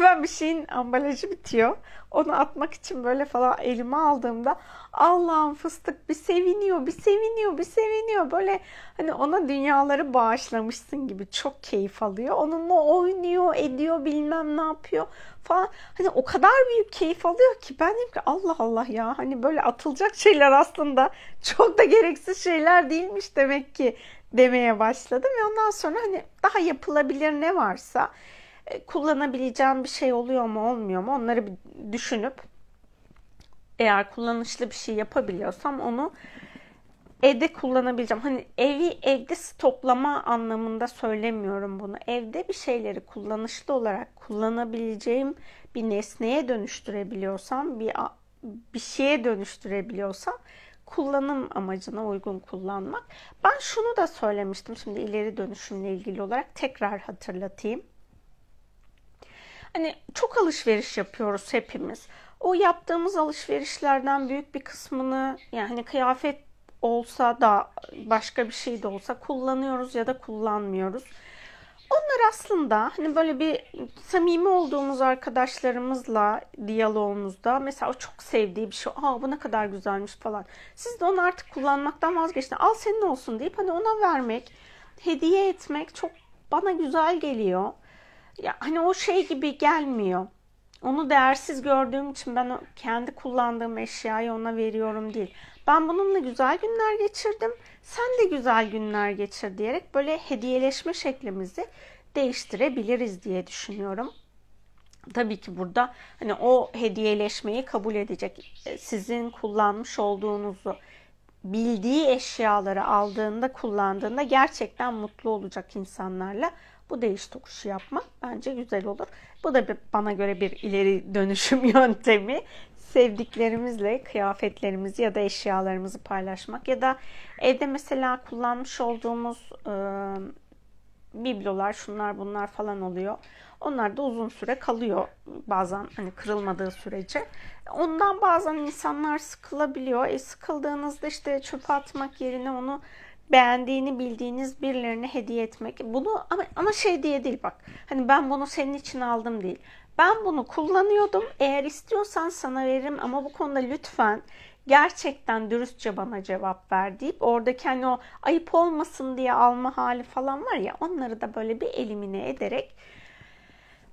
ben bir şeyin ambalajı bitiyor. Onu atmak için böyle falan elime aldığımda Allah'ım fıstık bir seviniyor, bir seviniyor, bir seviniyor. Böyle hani ona dünyaları bağışlamışsın gibi çok keyif alıyor. Onunla oynuyor, ediyor, bilmem ne yapıyor falan. Hani o kadar büyük keyif alıyor ki ben dedim ki Allah Allah ya hani böyle atılacak şeyler aslında çok da gereksiz şeyler değilmiş demek ki demeye başladım. Ve ondan sonra hani daha yapılabilir ne varsa e, kullanabileceğim bir şey oluyor mu olmuyor mu onları bir düşünüp eğer kullanışlı bir şey yapabiliyorsam onu evde kullanabileceğim. Hani evi evde stoklama anlamında söylemiyorum bunu. Evde bir şeyleri kullanışlı olarak kullanabileceğim bir nesneye dönüştürebiliyorsam, bir bir şeye dönüştürebiliyorsam kullanım amacına uygun kullanmak. Ben şunu da söylemiştim şimdi ileri dönüşümle ilgili olarak tekrar hatırlatayım. Hani çok alışveriş yapıyoruz hepimiz. O yaptığımız alışverişlerden büyük bir kısmını yani hani kıyafet olsa da başka bir şey de olsa kullanıyoruz ya da kullanmıyoruz. Onlar aslında hani böyle bir samimi olduğumuz arkadaşlarımızla diyalogumuzda mesela o çok sevdiği bir şey. Aa bu ne kadar güzelmiş falan. Siz de onu artık kullanmaktan vazgeçtin. Al senin olsun deyip hani ona vermek, hediye etmek çok bana güzel geliyor. Ya hani o şey gibi gelmiyor. Onu değersiz gördüğüm için ben kendi kullandığım eşyayı ona veriyorum değil. Ben bununla güzel günler geçirdim. Sen de güzel günler geçir diyerek böyle hediyeleşme şeklimizi değiştirebiliriz diye düşünüyorum. Tabii ki burada hani o hediyeleşmeyi kabul edecek. E, sizin kullanmış olduğunuzu bildiği eşyaları aldığında, kullandığında gerçekten mutlu olacak insanlarla bu değiş tokuşu yapma bence güzel olur. Bu da bana göre bir ileri dönüşüm yöntemi. Sevdiklerimizle kıyafetlerimizi ya da eşyalarımızı paylaşmak ya da evde mesela kullanmış olduğumuz e, biblolar şunlar bunlar falan oluyor. Onlar da uzun süre kalıyor bazen hani kırılmadığı sürece. Ondan bazen insanlar sıkılabiliyor. E sıkıldığınızda işte çöpe atmak yerine onu beğendiğini bildiğiniz birilerine hediye etmek. Bunu ama, ama şey diye değil bak. Hani ben bunu senin için aldım değil. Ben bunu kullanıyordum. Eğer istiyorsan sana veririm ama bu konuda lütfen gerçekten dürüstçe bana cevap ver deyip oradaki hani o ayıp olmasın diye alma hali falan var ya onları da böyle bir elimine ederek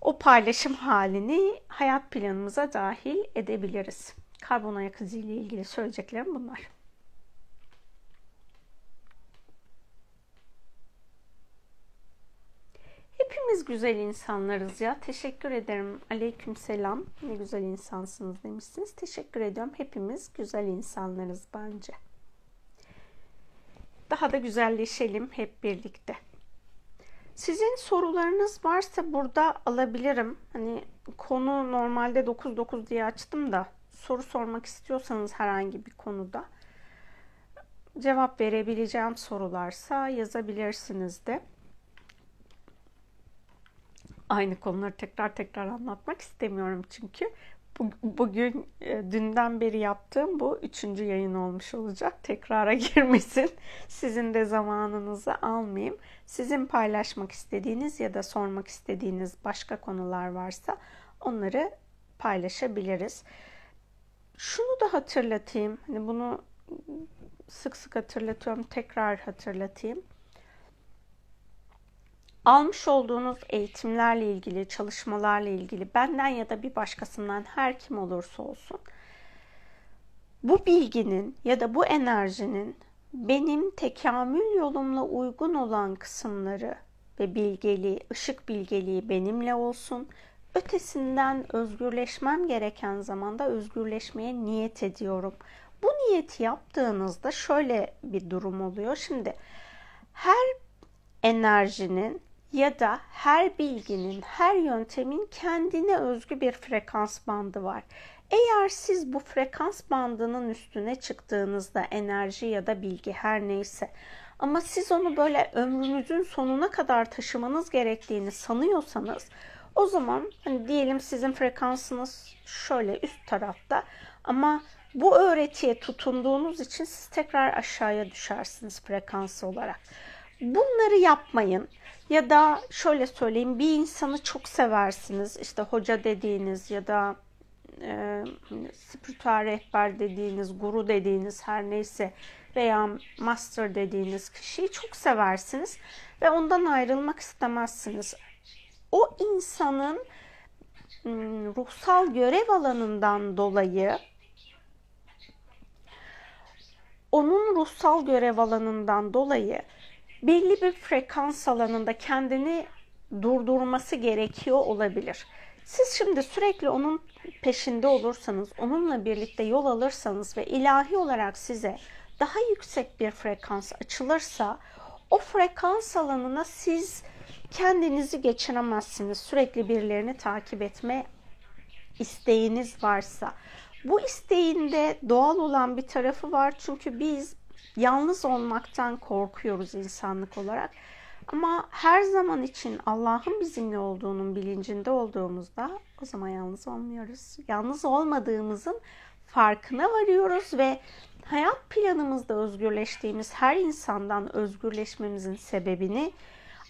o paylaşım halini hayat planımıza dahil edebiliriz. Karbon ayak izi ile ilgili söyleyeceklerim bunlar. Hepimiz güzel insanlarız ya. Teşekkür ederim. Aleyküm selam. Ne güzel insansınız demişsiniz. Teşekkür ediyorum. Hepimiz güzel insanlarız bence. Daha da güzelleşelim hep birlikte. Sizin sorularınız varsa burada alabilirim. Hani konu normalde 9-9 diye açtım da soru sormak istiyorsanız herhangi bir konuda cevap verebileceğim sorularsa yazabilirsiniz de aynı konuları tekrar tekrar anlatmak istemiyorum çünkü bugün e, dünden beri yaptığım bu üçüncü yayın olmuş olacak. Tekrara girmesin. Sizin de zamanınızı almayayım. Sizin paylaşmak istediğiniz ya da sormak istediğiniz başka konular varsa onları paylaşabiliriz. Şunu da hatırlatayım. Hani bunu sık sık hatırlatıyorum. Tekrar hatırlatayım almış olduğunuz eğitimlerle ilgili, çalışmalarla ilgili benden ya da bir başkasından her kim olursa olsun bu bilginin ya da bu enerjinin benim tekamül yolumla uygun olan kısımları ve bilgeliği, ışık bilgeliği benimle olsun. Ötesinden özgürleşmem gereken zamanda özgürleşmeye niyet ediyorum. Bu niyeti yaptığınızda şöyle bir durum oluyor. Şimdi her enerjinin ya da her bilginin, her yöntemin kendine özgü bir frekans bandı var. Eğer siz bu frekans bandının üstüne çıktığınızda enerji ya da bilgi her neyse ama siz onu böyle ömrünüzün sonuna kadar taşımanız gerektiğini sanıyorsanız o zaman hani diyelim sizin frekansınız şöyle üst tarafta ama bu öğretiye tutunduğunuz için siz tekrar aşağıya düşersiniz frekans olarak bunları yapmayın. Ya da şöyle söyleyeyim bir insanı çok seversiniz işte hoca dediğiniz ya da e, spiritüel rehber dediğiniz, guru dediğiniz her neyse veya master dediğiniz kişiyi çok seversiniz ve ondan ayrılmak istemezsiniz. O insanın hmm, ruhsal görev alanından dolayı onun ruhsal görev alanından dolayı belli bir frekans alanında kendini durdurması gerekiyor olabilir. Siz şimdi sürekli onun peşinde olursanız, onunla birlikte yol alırsanız ve ilahi olarak size daha yüksek bir frekans açılırsa o frekans alanına siz kendinizi geçiremezsiniz. Sürekli birilerini takip etme isteğiniz varsa. Bu isteğinde doğal olan bir tarafı var çünkü biz Yalnız olmaktan korkuyoruz insanlık olarak. Ama her zaman için Allah'ın bizimle olduğunun bilincinde olduğumuzda o zaman yalnız olmuyoruz. Yalnız olmadığımızın farkına varıyoruz ve hayat planımızda özgürleştiğimiz her insandan özgürleşmemizin sebebini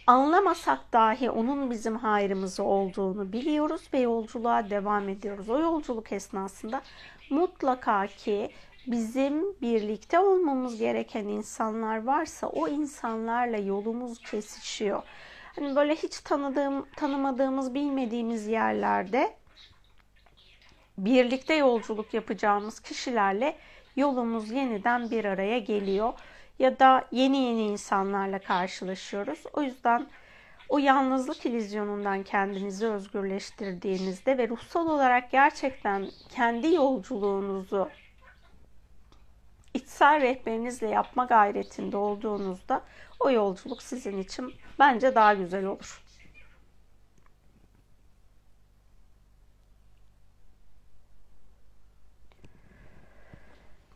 anlamasak dahi onun bizim hayrımız olduğunu biliyoruz ve yolculuğa devam ediyoruz. O yolculuk esnasında mutlaka ki bizim birlikte olmamız gereken insanlar varsa o insanlarla yolumuz kesişiyor. Hani böyle hiç tanıdığım, tanımadığımız, bilmediğimiz yerlerde birlikte yolculuk yapacağımız kişilerle yolumuz yeniden bir araya geliyor ya da yeni yeni insanlarla karşılaşıyoruz. O yüzden o yalnızlık ilizyonundan kendinizi özgürleştirdiğinizde ve ruhsal olarak gerçekten kendi yolculuğunuzu içsel rehberinizle yapma gayretinde olduğunuzda o yolculuk sizin için bence daha güzel olur.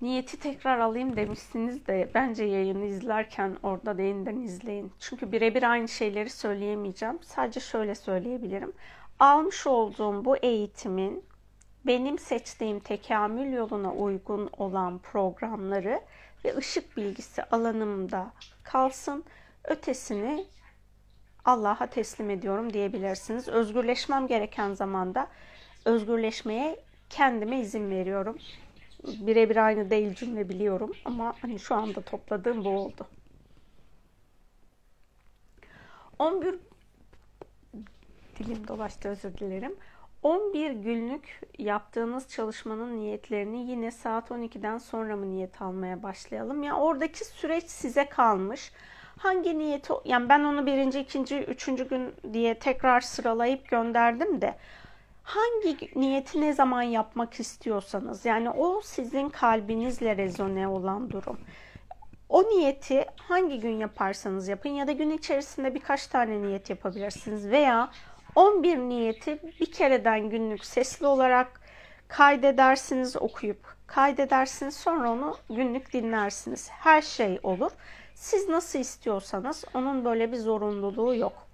Niyeti tekrar alayım demişsiniz de bence yayını izlerken orada da yeniden izleyin. Çünkü birebir aynı şeyleri söyleyemeyeceğim. Sadece şöyle söyleyebilirim. Almış olduğum bu eğitimin benim seçtiğim tekamül yoluna uygun olan programları ve ışık bilgisi alanımda kalsın. Ötesini Allah'a teslim ediyorum diyebilirsiniz. Özgürleşmem gereken zamanda özgürleşmeye kendime izin veriyorum. Birebir aynı değil cümle biliyorum ama hani şu anda topladığım bu oldu. 11 dilim dolaştı özür dilerim. 11 günlük yaptığınız çalışmanın niyetlerini yine saat 12'den sonra mı niyet almaya başlayalım? Ya yani oradaki süreç size kalmış. Hangi niyeti, yani ben onu birinci, ikinci, üçüncü gün diye tekrar sıralayıp gönderdim de hangi niyeti ne zaman yapmak istiyorsanız yani o sizin kalbinizle rezone olan durum. O niyeti hangi gün yaparsanız yapın ya da gün içerisinde birkaç tane niyet yapabilirsiniz veya 11 niyeti bir kereden günlük sesli olarak kaydedersiniz okuyup kaydedersiniz sonra onu günlük dinlersiniz. Her şey olur. Siz nasıl istiyorsanız onun böyle bir zorunluluğu yok.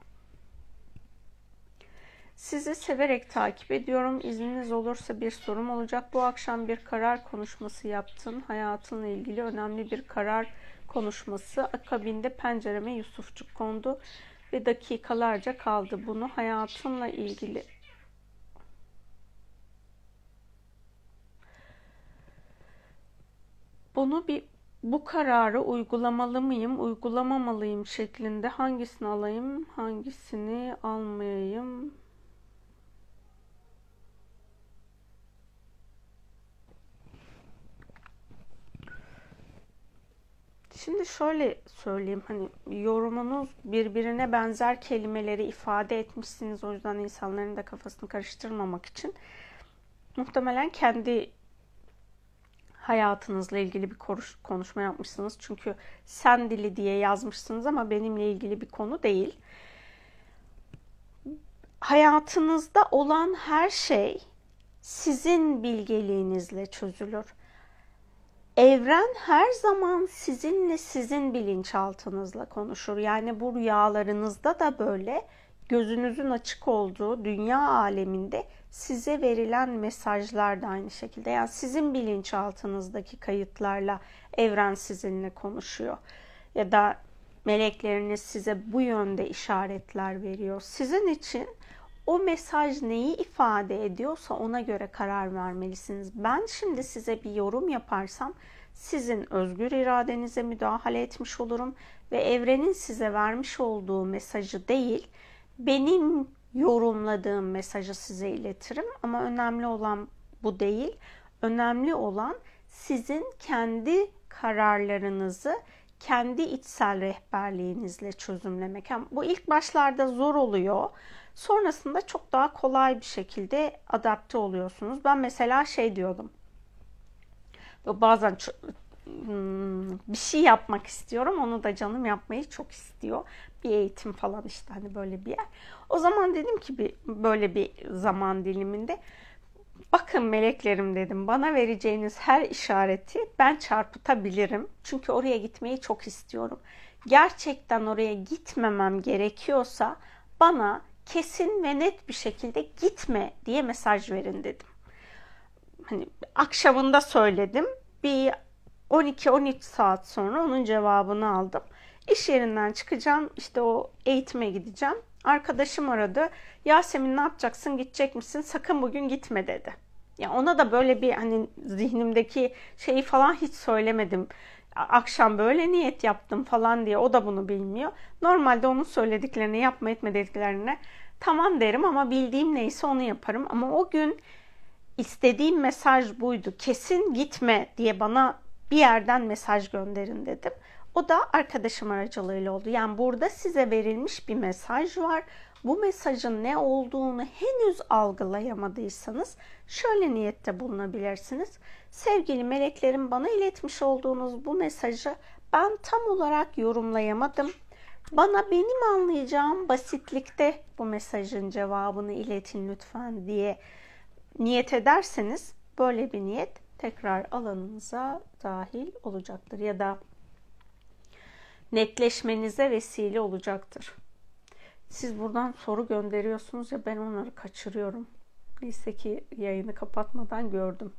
Sizi severek takip ediyorum. İzniniz olursa bir sorum olacak. Bu akşam bir karar konuşması yaptın. Hayatınla ilgili önemli bir karar konuşması. Akabinde pencereme Yusufçuk kondu ve dakikalarca kaldı. Bunu hayatımla ilgili Bunu bir bu kararı uygulamalı mıyım, uygulamamalıyım şeklinde hangisini alayım, hangisini almayayım Şimdi şöyle söyleyeyim hani yorumunuz birbirine benzer kelimeleri ifade etmişsiniz o yüzden insanların da kafasını karıştırmamak için muhtemelen kendi hayatınızla ilgili bir konuşma yapmışsınız. Çünkü sen dili diye yazmışsınız ama benimle ilgili bir konu değil. Hayatınızda olan her şey sizin bilgeliğinizle çözülür. Evren her zaman sizinle sizin bilinçaltınızla konuşur. Yani bu rüyalarınızda da böyle gözünüzün açık olduğu dünya aleminde size verilen mesajlar da aynı şekilde. Yani sizin bilinçaltınızdaki kayıtlarla evren sizinle konuşuyor. Ya da melekleriniz size bu yönde işaretler veriyor. Sizin için o mesaj neyi ifade ediyorsa ona göre karar vermelisiniz. Ben şimdi size bir yorum yaparsam sizin özgür iradenize müdahale etmiş olurum ve evrenin size vermiş olduğu mesajı değil, benim yorumladığım mesajı size iletirim ama önemli olan bu değil. Önemli olan sizin kendi kararlarınızı kendi içsel rehberliğinizle çözümlemek. Hem bu ilk başlarda zor oluyor. Sonrasında çok daha kolay bir şekilde adapte oluyorsunuz. Ben mesela şey diyordum. Bazen hmm, bir şey yapmak istiyorum. Onu da canım yapmayı çok istiyor. Bir eğitim falan işte hani böyle bir yer. O zaman dedim ki bir, böyle bir zaman diliminde bakın meleklerim dedim bana vereceğiniz her işareti ben çarpıtabilirim. Çünkü oraya gitmeyi çok istiyorum. Gerçekten oraya gitmemem gerekiyorsa bana kesin ve net bir şekilde gitme diye mesaj verin dedim. Hani akşamında söyledim. Bir 12-13 saat sonra onun cevabını aldım. İş yerinden çıkacağım. işte o eğitime gideceğim. Arkadaşım aradı. Yasemin ne yapacaksın? Gidecek misin? Sakın bugün gitme dedi. Ya ona da böyle bir hani zihnimdeki şeyi falan hiç söylemedim akşam böyle niyet yaptım falan diye o da bunu bilmiyor. Normalde onun söylediklerini yapma etme dediklerine tamam derim ama bildiğim neyse onu yaparım. Ama o gün istediğim mesaj buydu. Kesin gitme diye bana bir yerden mesaj gönderin dedim. O da arkadaşım aracılığıyla oldu. Yani burada size verilmiş bir mesaj var. Bu mesajın ne olduğunu henüz algılayamadıysanız şöyle niyette bulunabilirsiniz. Sevgili meleklerin bana iletmiş olduğunuz bu mesajı ben tam olarak yorumlayamadım. Bana benim anlayacağım basitlikte bu mesajın cevabını iletin lütfen diye niyet ederseniz böyle bir niyet tekrar alanınıza dahil olacaktır ya da netleşmenize vesile olacaktır. Siz buradan soru gönderiyorsunuz ya ben onları kaçırıyorum. Neyse ki yayını kapatmadan gördüm.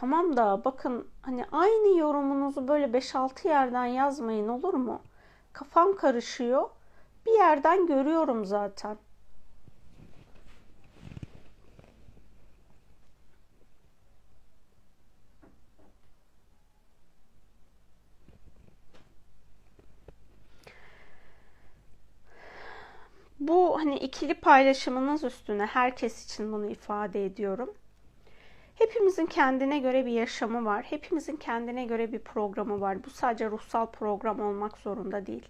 Tamam da bakın hani aynı yorumunuzu böyle 5-6 yerden yazmayın olur mu? Kafam karışıyor. Bir yerden görüyorum zaten. Bu hani ikili paylaşımınız üstüne herkes için bunu ifade ediyorum. Hepimizin kendine göre bir yaşamı var. Hepimizin kendine göre bir programı var. Bu sadece ruhsal program olmak zorunda değil.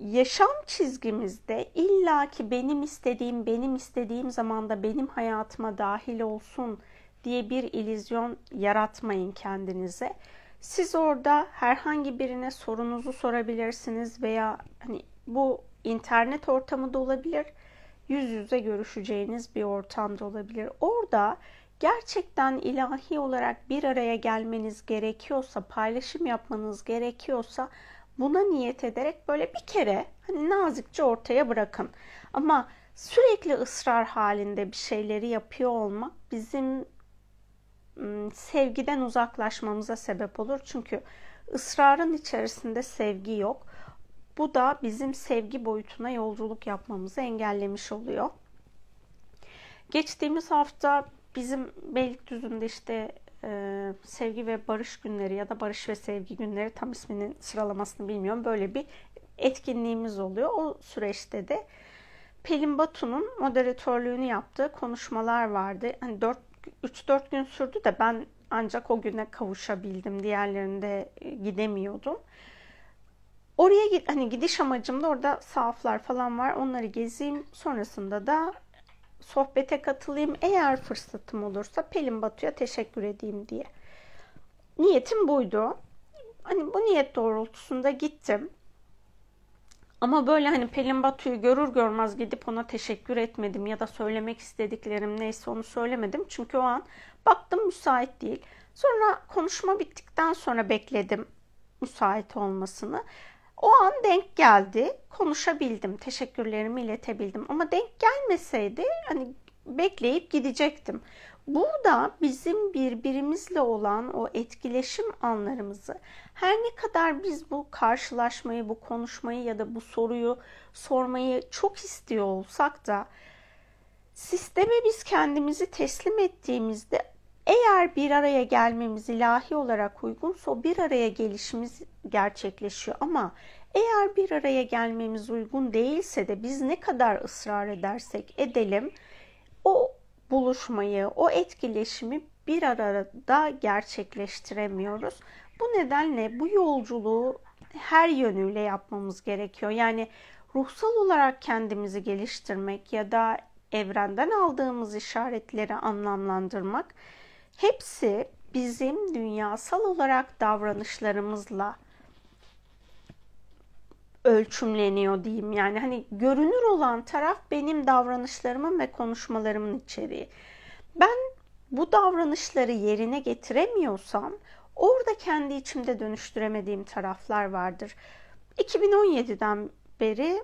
Yaşam çizgimizde illaki benim istediğim, benim istediğim zamanda benim hayatıma dahil olsun diye bir ilizyon yaratmayın kendinize. Siz orada herhangi birine sorunuzu sorabilirsiniz veya hani bu internet ortamı da olabilir yüz yüze görüşeceğiniz bir ortamda olabilir. Orada gerçekten ilahi olarak bir araya gelmeniz gerekiyorsa, paylaşım yapmanız gerekiyorsa buna niyet ederek böyle bir kere hani nazikçe ortaya bırakın. Ama sürekli ısrar halinde bir şeyleri yapıyor olmak bizim ıı, sevgiden uzaklaşmamıza sebep olur. Çünkü ısrarın içerisinde sevgi yok. Bu da bizim sevgi boyutuna yolculuk yapmamızı engellemiş oluyor. Geçtiğimiz hafta bizim Beylikdüzü'nde işte e, sevgi ve barış günleri ya da barış ve sevgi günleri tam isminin sıralamasını bilmiyorum. Böyle bir etkinliğimiz oluyor. O süreçte de Pelin Batu'nun moderatörlüğünü yaptığı konuşmalar vardı. Hani 4 3-4 gün sürdü de ben ancak o güne kavuşabildim. Diğerlerinde e, gidemiyordum. Oraya hani gidiş amacım da orada sahaflar falan var. Onları gezeyim. Sonrasında da sohbete katılayım. Eğer fırsatım olursa Pelin Batu'ya teşekkür edeyim diye. Niyetim buydu. Hani bu niyet doğrultusunda gittim. Ama böyle hani Pelin Batu'yu görür görmez gidip ona teşekkür etmedim ya da söylemek istediklerim neyse onu söylemedim. Çünkü o an baktım müsait değil. Sonra konuşma bittikten sonra bekledim müsait olmasını. O an denk geldi. Konuşabildim. Teşekkürlerimi iletebildim. Ama denk gelmeseydi hani bekleyip gidecektim. Burada bizim birbirimizle olan o etkileşim anlarımızı her ne kadar biz bu karşılaşmayı, bu konuşmayı ya da bu soruyu sormayı çok istiyor olsak da sisteme biz kendimizi teslim ettiğimizde eğer bir araya gelmemiz ilahi olarak uygunsa bir araya gelişimiz gerçekleşiyor ama eğer bir araya gelmemiz uygun değilse de biz ne kadar ısrar edersek edelim o buluşmayı, o etkileşimi bir arada gerçekleştiremiyoruz. Bu nedenle bu yolculuğu her yönüyle yapmamız gerekiyor. Yani ruhsal olarak kendimizi geliştirmek ya da evrenden aldığımız işaretleri anlamlandırmak Hepsi bizim dünyasal olarak davranışlarımızla ölçümleniyor diyeyim. Yani hani görünür olan taraf benim davranışlarımın ve konuşmalarımın içeriği. Ben bu davranışları yerine getiremiyorsam orada kendi içimde dönüştüremediğim taraflar vardır. 2017'den beri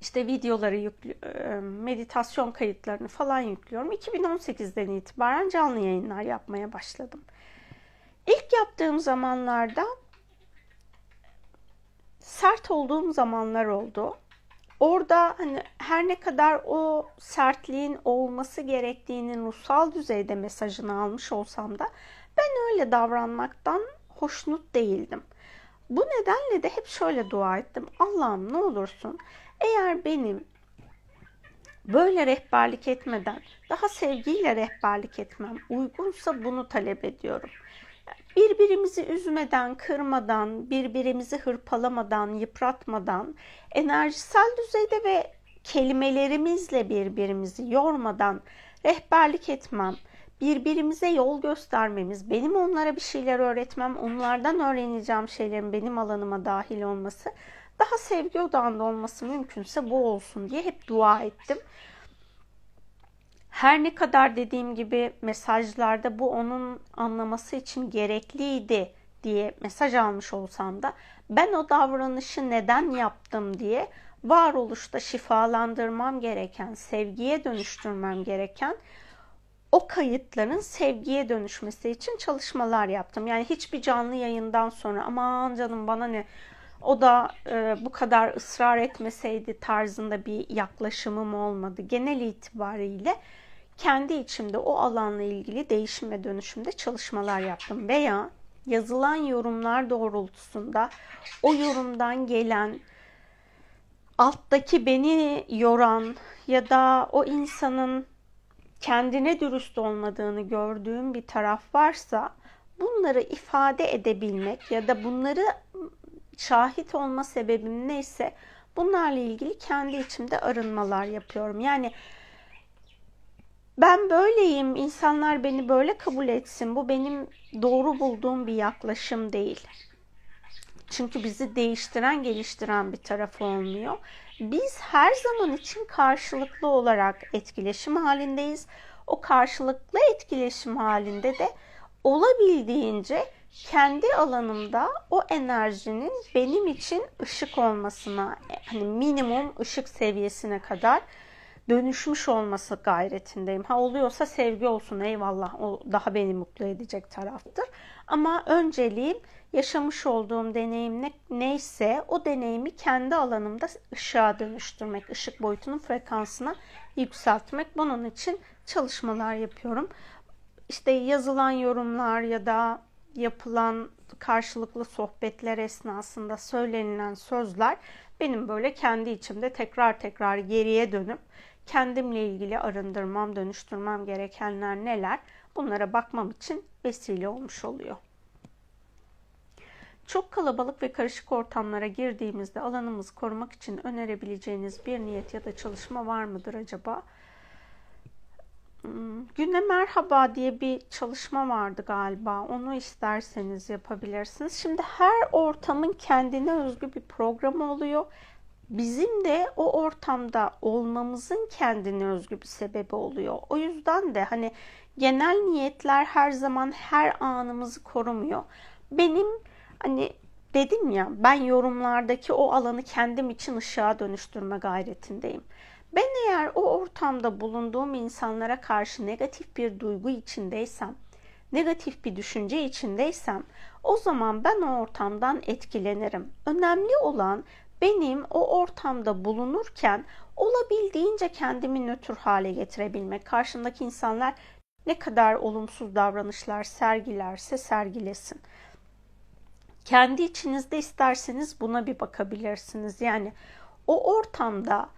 işte videoları yüklüyorum, e, meditasyon kayıtlarını falan yüklüyorum. 2018'den itibaren canlı yayınlar yapmaya başladım. İlk yaptığım zamanlarda sert olduğum zamanlar oldu. Orada hani her ne kadar o sertliğin olması gerektiğini ruhsal düzeyde mesajını almış olsam da ben öyle davranmaktan hoşnut değildim. Bu nedenle de hep şöyle dua ettim. Allah'ım ne olursun eğer benim böyle rehberlik etmeden daha sevgiyle rehberlik etmem uygunsa bunu talep ediyorum. Birbirimizi üzmeden, kırmadan, birbirimizi hırpalamadan, yıpratmadan, enerjisel düzeyde ve kelimelerimizle birbirimizi yormadan rehberlik etmem, birbirimize yol göstermemiz, benim onlara bir şeyler öğretmem, onlardan öğreneceğim şeylerin benim alanıma dahil olması daha sevgi odağında olması mümkünse bu olsun diye hep dua ettim. Her ne kadar dediğim gibi mesajlarda bu onun anlaması için gerekliydi diye mesaj almış olsam da ben o davranışı neden yaptım diye varoluşta şifalandırmam gereken, sevgiye dönüştürmem gereken o kayıtların sevgiye dönüşmesi için çalışmalar yaptım. Yani hiçbir canlı yayından sonra aman canım bana ne o da e, bu kadar ısrar etmeseydi tarzında bir yaklaşımım olmadı. Genel itibariyle kendi içimde o alanla ilgili değişim ve dönüşümde çalışmalar yaptım veya yazılan yorumlar doğrultusunda o yorumdan gelen alttaki beni yoran ya da o insanın kendine dürüst olmadığını gördüğüm bir taraf varsa bunları ifade edebilmek ya da bunları şahit olma sebebim neyse bunlarla ilgili kendi içimde arınmalar yapıyorum. Yani ben böyleyim, insanlar beni böyle kabul etsin. Bu benim doğru bulduğum bir yaklaşım değil. Çünkü bizi değiştiren, geliştiren bir tarafı olmuyor. Biz her zaman için karşılıklı olarak etkileşim halindeyiz. O karşılıklı etkileşim halinde de olabildiğince kendi alanımda o enerjinin benim için ışık olmasına, e, hani minimum ışık seviyesine kadar dönüşmüş olması gayretindeyim. Ha oluyorsa sevgi olsun eyvallah o daha beni mutlu edecek taraftır. Ama önceliğim yaşamış olduğum deneyim ne, neyse o deneyimi kendi alanımda ışığa dönüştürmek, ışık boyutunun frekansına yükseltmek. Bunun için çalışmalar yapıyorum. İşte yazılan yorumlar ya da yapılan karşılıklı sohbetler esnasında söylenilen sözler benim böyle kendi içimde tekrar tekrar geriye dönüp kendimle ilgili arındırmam, dönüştürmem gerekenler neler bunlara bakmam için vesile olmuş oluyor. Çok kalabalık ve karışık ortamlara girdiğimizde alanımızı korumak için önerebileceğiniz bir niyet ya da çalışma var mıdır acaba? Hmm. Güne merhaba diye bir çalışma vardı galiba. Onu isterseniz yapabilirsiniz. Şimdi her ortamın kendine özgü bir programı oluyor. Bizim de o ortamda olmamızın kendine özgü bir sebebi oluyor. O yüzden de hani genel niyetler her zaman her anımızı korumuyor. Benim hani dedim ya ben yorumlardaki o alanı kendim için ışığa dönüştürme gayretindeyim. Ben eğer o ortamda bulunduğum insanlara karşı negatif bir duygu içindeysem, negatif bir düşünce içindeysem o zaman ben o ortamdan etkilenirim. Önemli olan benim o ortamda bulunurken olabildiğince kendimi nötr hale getirebilmek. Karşımdaki insanlar ne kadar olumsuz davranışlar sergilerse sergilesin. Kendi içinizde isterseniz buna bir bakabilirsiniz. Yani o ortamda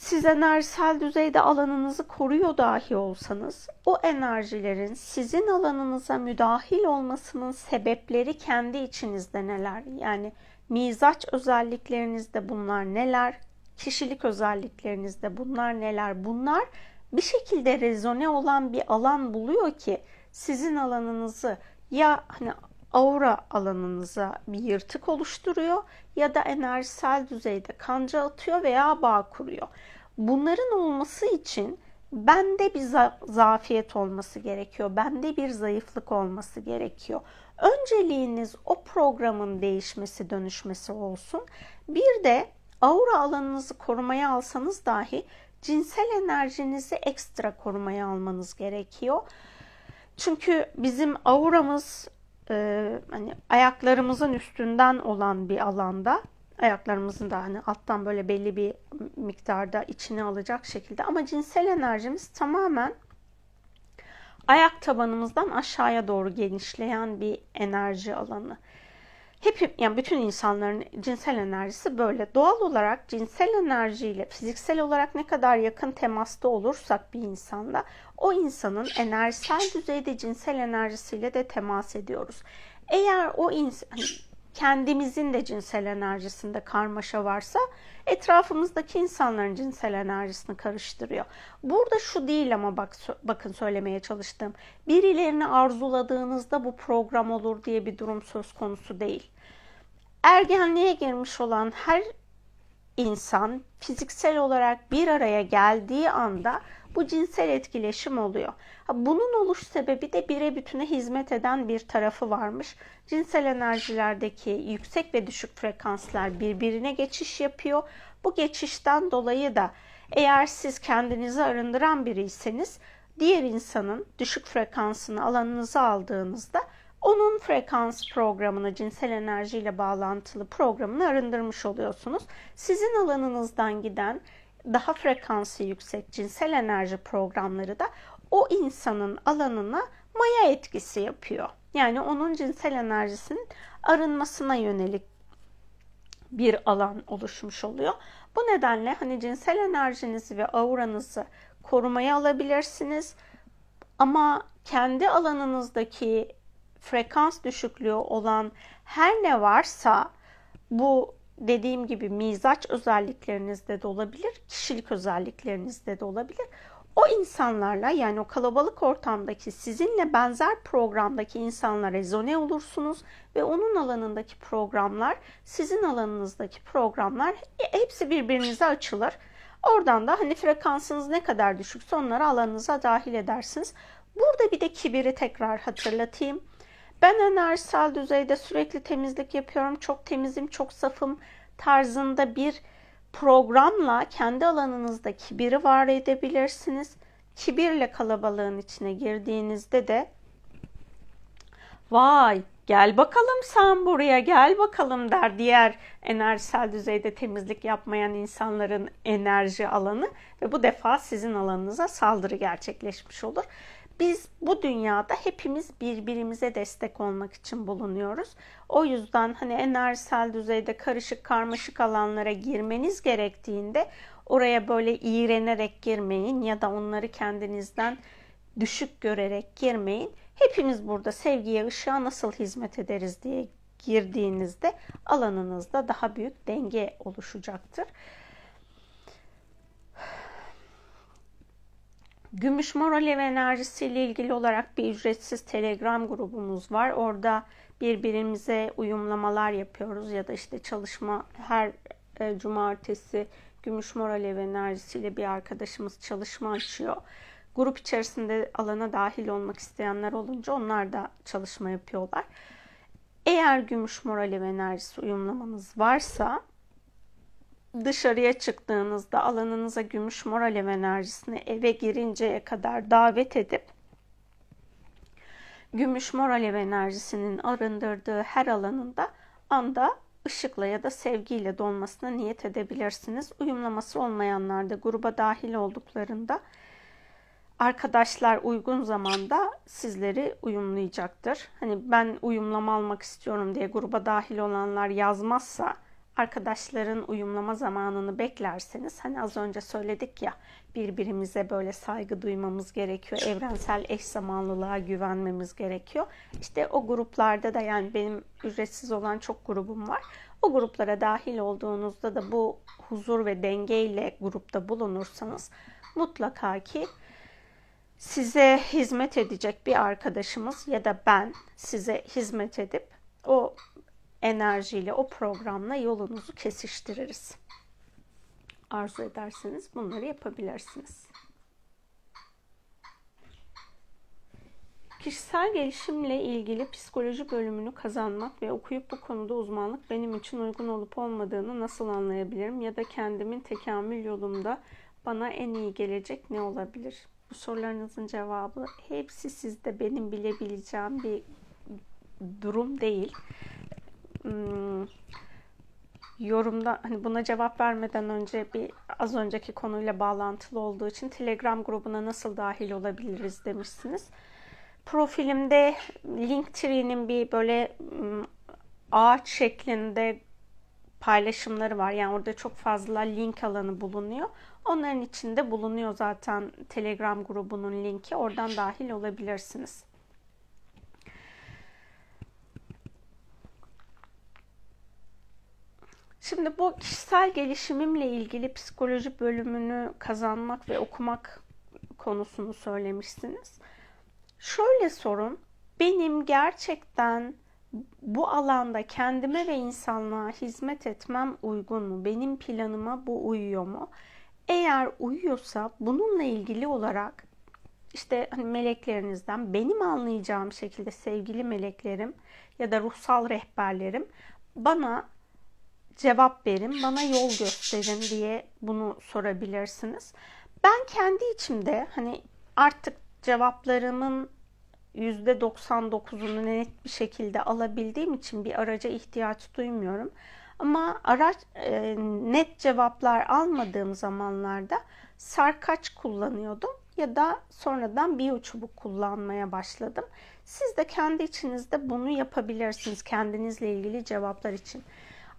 siz enerjisel düzeyde alanınızı koruyor dahi olsanız o enerjilerin sizin alanınıza müdahil olmasının sebepleri kendi içinizde neler? Yani mizaç özelliklerinizde bunlar neler? Kişilik özelliklerinizde bunlar neler? Bunlar bir şekilde rezone olan bir alan buluyor ki sizin alanınızı ya hani aura alanınıza bir yırtık oluşturuyor ya da enerjisel düzeyde kanca atıyor veya bağ kuruyor. Bunların olması için bende bir za zafiyet olması gerekiyor. Bende bir zayıflık olması gerekiyor. Önceliğiniz o programın değişmesi, dönüşmesi olsun. Bir de aura alanınızı korumaya alsanız dahi cinsel enerjinizi ekstra korumaya almanız gerekiyor. Çünkü bizim auramız e, hani ayaklarımızın üstünden olan bir alanda ayaklarımızın da hani alttan böyle belli bir miktarda içine alacak şekilde ama cinsel enerjimiz tamamen ayak tabanımızdan aşağıya doğru genişleyen bir enerji alanı hep yani bütün insanların cinsel enerjisi böyle. Doğal olarak cinsel enerjiyle fiziksel olarak ne kadar yakın temasta olursak bir insanda o insanın enerjisel düzeyde cinsel enerjisiyle de temas ediyoruz. Eğer o insan hani kendimizin de cinsel enerjisinde karmaşa varsa etrafımızdaki insanların cinsel enerjisini karıştırıyor. Burada şu değil ama bak bakın söylemeye çalıştığım. Birilerini arzuladığınızda bu program olur diye bir durum söz konusu değil. Ergenliğe girmiş olan her insan fiziksel olarak bir araya geldiği anda bu cinsel etkileşim oluyor. Bunun oluş sebebi de bire bütüne hizmet eden bir tarafı varmış. Cinsel enerjilerdeki yüksek ve düşük frekanslar birbirine geçiş yapıyor. Bu geçişten dolayı da eğer siz kendinizi arındıran biriyseniz diğer insanın düşük frekansını alanınıza aldığınızda onun frekans programını cinsel enerjiyle bağlantılı programını arındırmış oluyorsunuz. Sizin alanınızdan giden daha frekansı yüksek cinsel enerji programları da o insanın alanına maya etkisi yapıyor. Yani onun cinsel enerjisinin arınmasına yönelik bir alan oluşmuş oluyor. Bu nedenle hani cinsel enerjinizi ve auranızı korumaya alabilirsiniz. Ama kendi alanınızdaki frekans düşüklüğü olan her ne varsa bu dediğim gibi mizaç özelliklerinizde de olabilir, kişilik özelliklerinizde de olabilir. O insanlarla yani o kalabalık ortamdaki sizinle benzer programdaki insanlar rezone olursunuz ve onun alanındaki programlar, sizin alanınızdaki programlar hepsi birbirinize açılır. Oradan da hani frekansınız ne kadar düşükse onları alanınıza dahil edersiniz. Burada bir de kibiri tekrar hatırlatayım. Ben enerjisel düzeyde sürekli temizlik yapıyorum, çok temizim, çok safım tarzında bir programla kendi alanınızda kibiri var edebilirsiniz. Kibirle kalabalığın içine girdiğinizde de vay gel bakalım sen buraya gel bakalım der diğer enerjisel düzeyde temizlik yapmayan insanların enerji alanı ve bu defa sizin alanınıza saldırı gerçekleşmiş olur. Biz bu dünyada hepimiz birbirimize destek olmak için bulunuyoruz. O yüzden hani enerjisel düzeyde karışık karmaşık alanlara girmeniz gerektiğinde oraya böyle iğrenerek girmeyin ya da onları kendinizden düşük görerek girmeyin. Hepimiz burada sevgiye, ışığa nasıl hizmet ederiz diye girdiğinizde alanınızda daha büyük denge oluşacaktır. Gümüş Moral Alev Enerjisi ile ilgili olarak bir ücretsiz Telegram grubumuz var. Orada birbirimize uyumlamalar yapıyoruz ya da işte çalışma her e, cumartesi Gümüş Moral Alev Enerjisi ile bir arkadaşımız çalışma açıyor. Grup içerisinde alana dahil olmak isteyenler olunca onlar da çalışma yapıyorlar. Eğer Gümüş Moral Alev Enerjisi uyumlamanız varsa dışarıya çıktığınızda alanınıza gümüş moral enerjisini eve girinceye kadar davet edip gümüş moral enerjisinin arındırdığı her alanında anda ışıkla ya da sevgiyle dolmasına niyet edebilirsiniz. Uyumlaması olmayanlar da gruba dahil olduklarında arkadaşlar uygun zamanda sizleri uyumlayacaktır. Hani ben uyumlama almak istiyorum diye gruba dahil olanlar yazmazsa arkadaşların uyumlama zamanını beklerseniz hani az önce söyledik ya birbirimize böyle saygı duymamız gerekiyor. Evrensel eş zamanlılığa güvenmemiz gerekiyor. İşte o gruplarda da yani benim ücretsiz olan çok grubum var. O gruplara dahil olduğunuzda da bu huzur ve dengeyle grupta bulunursanız mutlaka ki size hizmet edecek bir arkadaşımız ya da ben size hizmet edip o enerjiyle, o programla yolunuzu kesiştiririz. Arzu ederseniz bunları yapabilirsiniz. Kişisel gelişimle ilgili psikoloji bölümünü kazanmak ve okuyup bu konuda uzmanlık benim için uygun olup olmadığını nasıl anlayabilirim ya da kendimin tekamül yolumda bana en iyi gelecek ne olabilir? Bu sorularınızın cevabı hepsi sizde benim bilebileceğim bir durum değil. Hmm, yorumda hani buna cevap vermeden önce bir az önceki konuyla bağlantılı olduğu için Telegram grubuna nasıl dahil olabiliriz demişsiniz. Profilimde Linktree'nin bir böyle hmm, ağaç şeklinde paylaşımları var. Yani orada çok fazla link alanı bulunuyor. Onların içinde bulunuyor zaten Telegram grubunun linki. Oradan dahil olabilirsiniz. Şimdi bu kişisel gelişimimle ilgili psikoloji bölümünü kazanmak ve okumak konusunu söylemişsiniz. Şöyle sorun, benim gerçekten bu alanda kendime ve insanlığa hizmet etmem uygun mu? Benim planıma bu uyuyor mu? Eğer uyuyorsa bununla ilgili olarak işte hani meleklerinizden benim anlayacağım şekilde sevgili meleklerim ya da ruhsal rehberlerim bana cevap verin, bana yol gösterin diye bunu sorabilirsiniz. Ben kendi içimde hani artık cevaplarımın %99'unu net bir şekilde alabildiğim için bir araca ihtiyaç duymuyorum. Ama araç e, net cevaplar almadığım zamanlarda sarkaç kullanıyordum ya da sonradan biyo çubuk kullanmaya başladım. Siz de kendi içinizde bunu yapabilirsiniz kendinizle ilgili cevaplar için.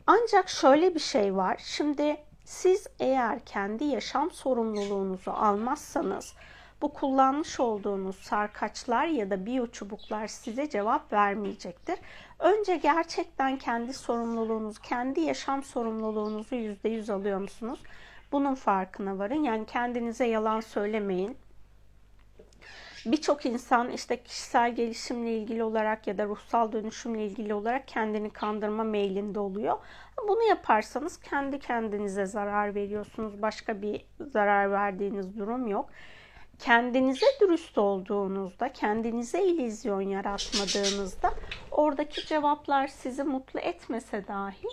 Ancak şöyle bir şey var. Şimdi siz eğer kendi yaşam sorumluluğunuzu almazsanız bu kullanmış olduğunuz sarkaçlar ya da biyo çubuklar size cevap vermeyecektir. Önce gerçekten kendi sorumluluğunuz, kendi yaşam sorumluluğunuzu %100 alıyor musunuz? Bunun farkına varın. Yani kendinize yalan söylemeyin birçok insan işte kişisel gelişimle ilgili olarak ya da ruhsal dönüşümle ilgili olarak kendini kandırma meylinde oluyor. Bunu yaparsanız kendi kendinize zarar veriyorsunuz. Başka bir zarar verdiğiniz durum yok. Kendinize dürüst olduğunuzda, kendinize illüzyon yaratmadığınızda oradaki cevaplar sizi mutlu etmese dahi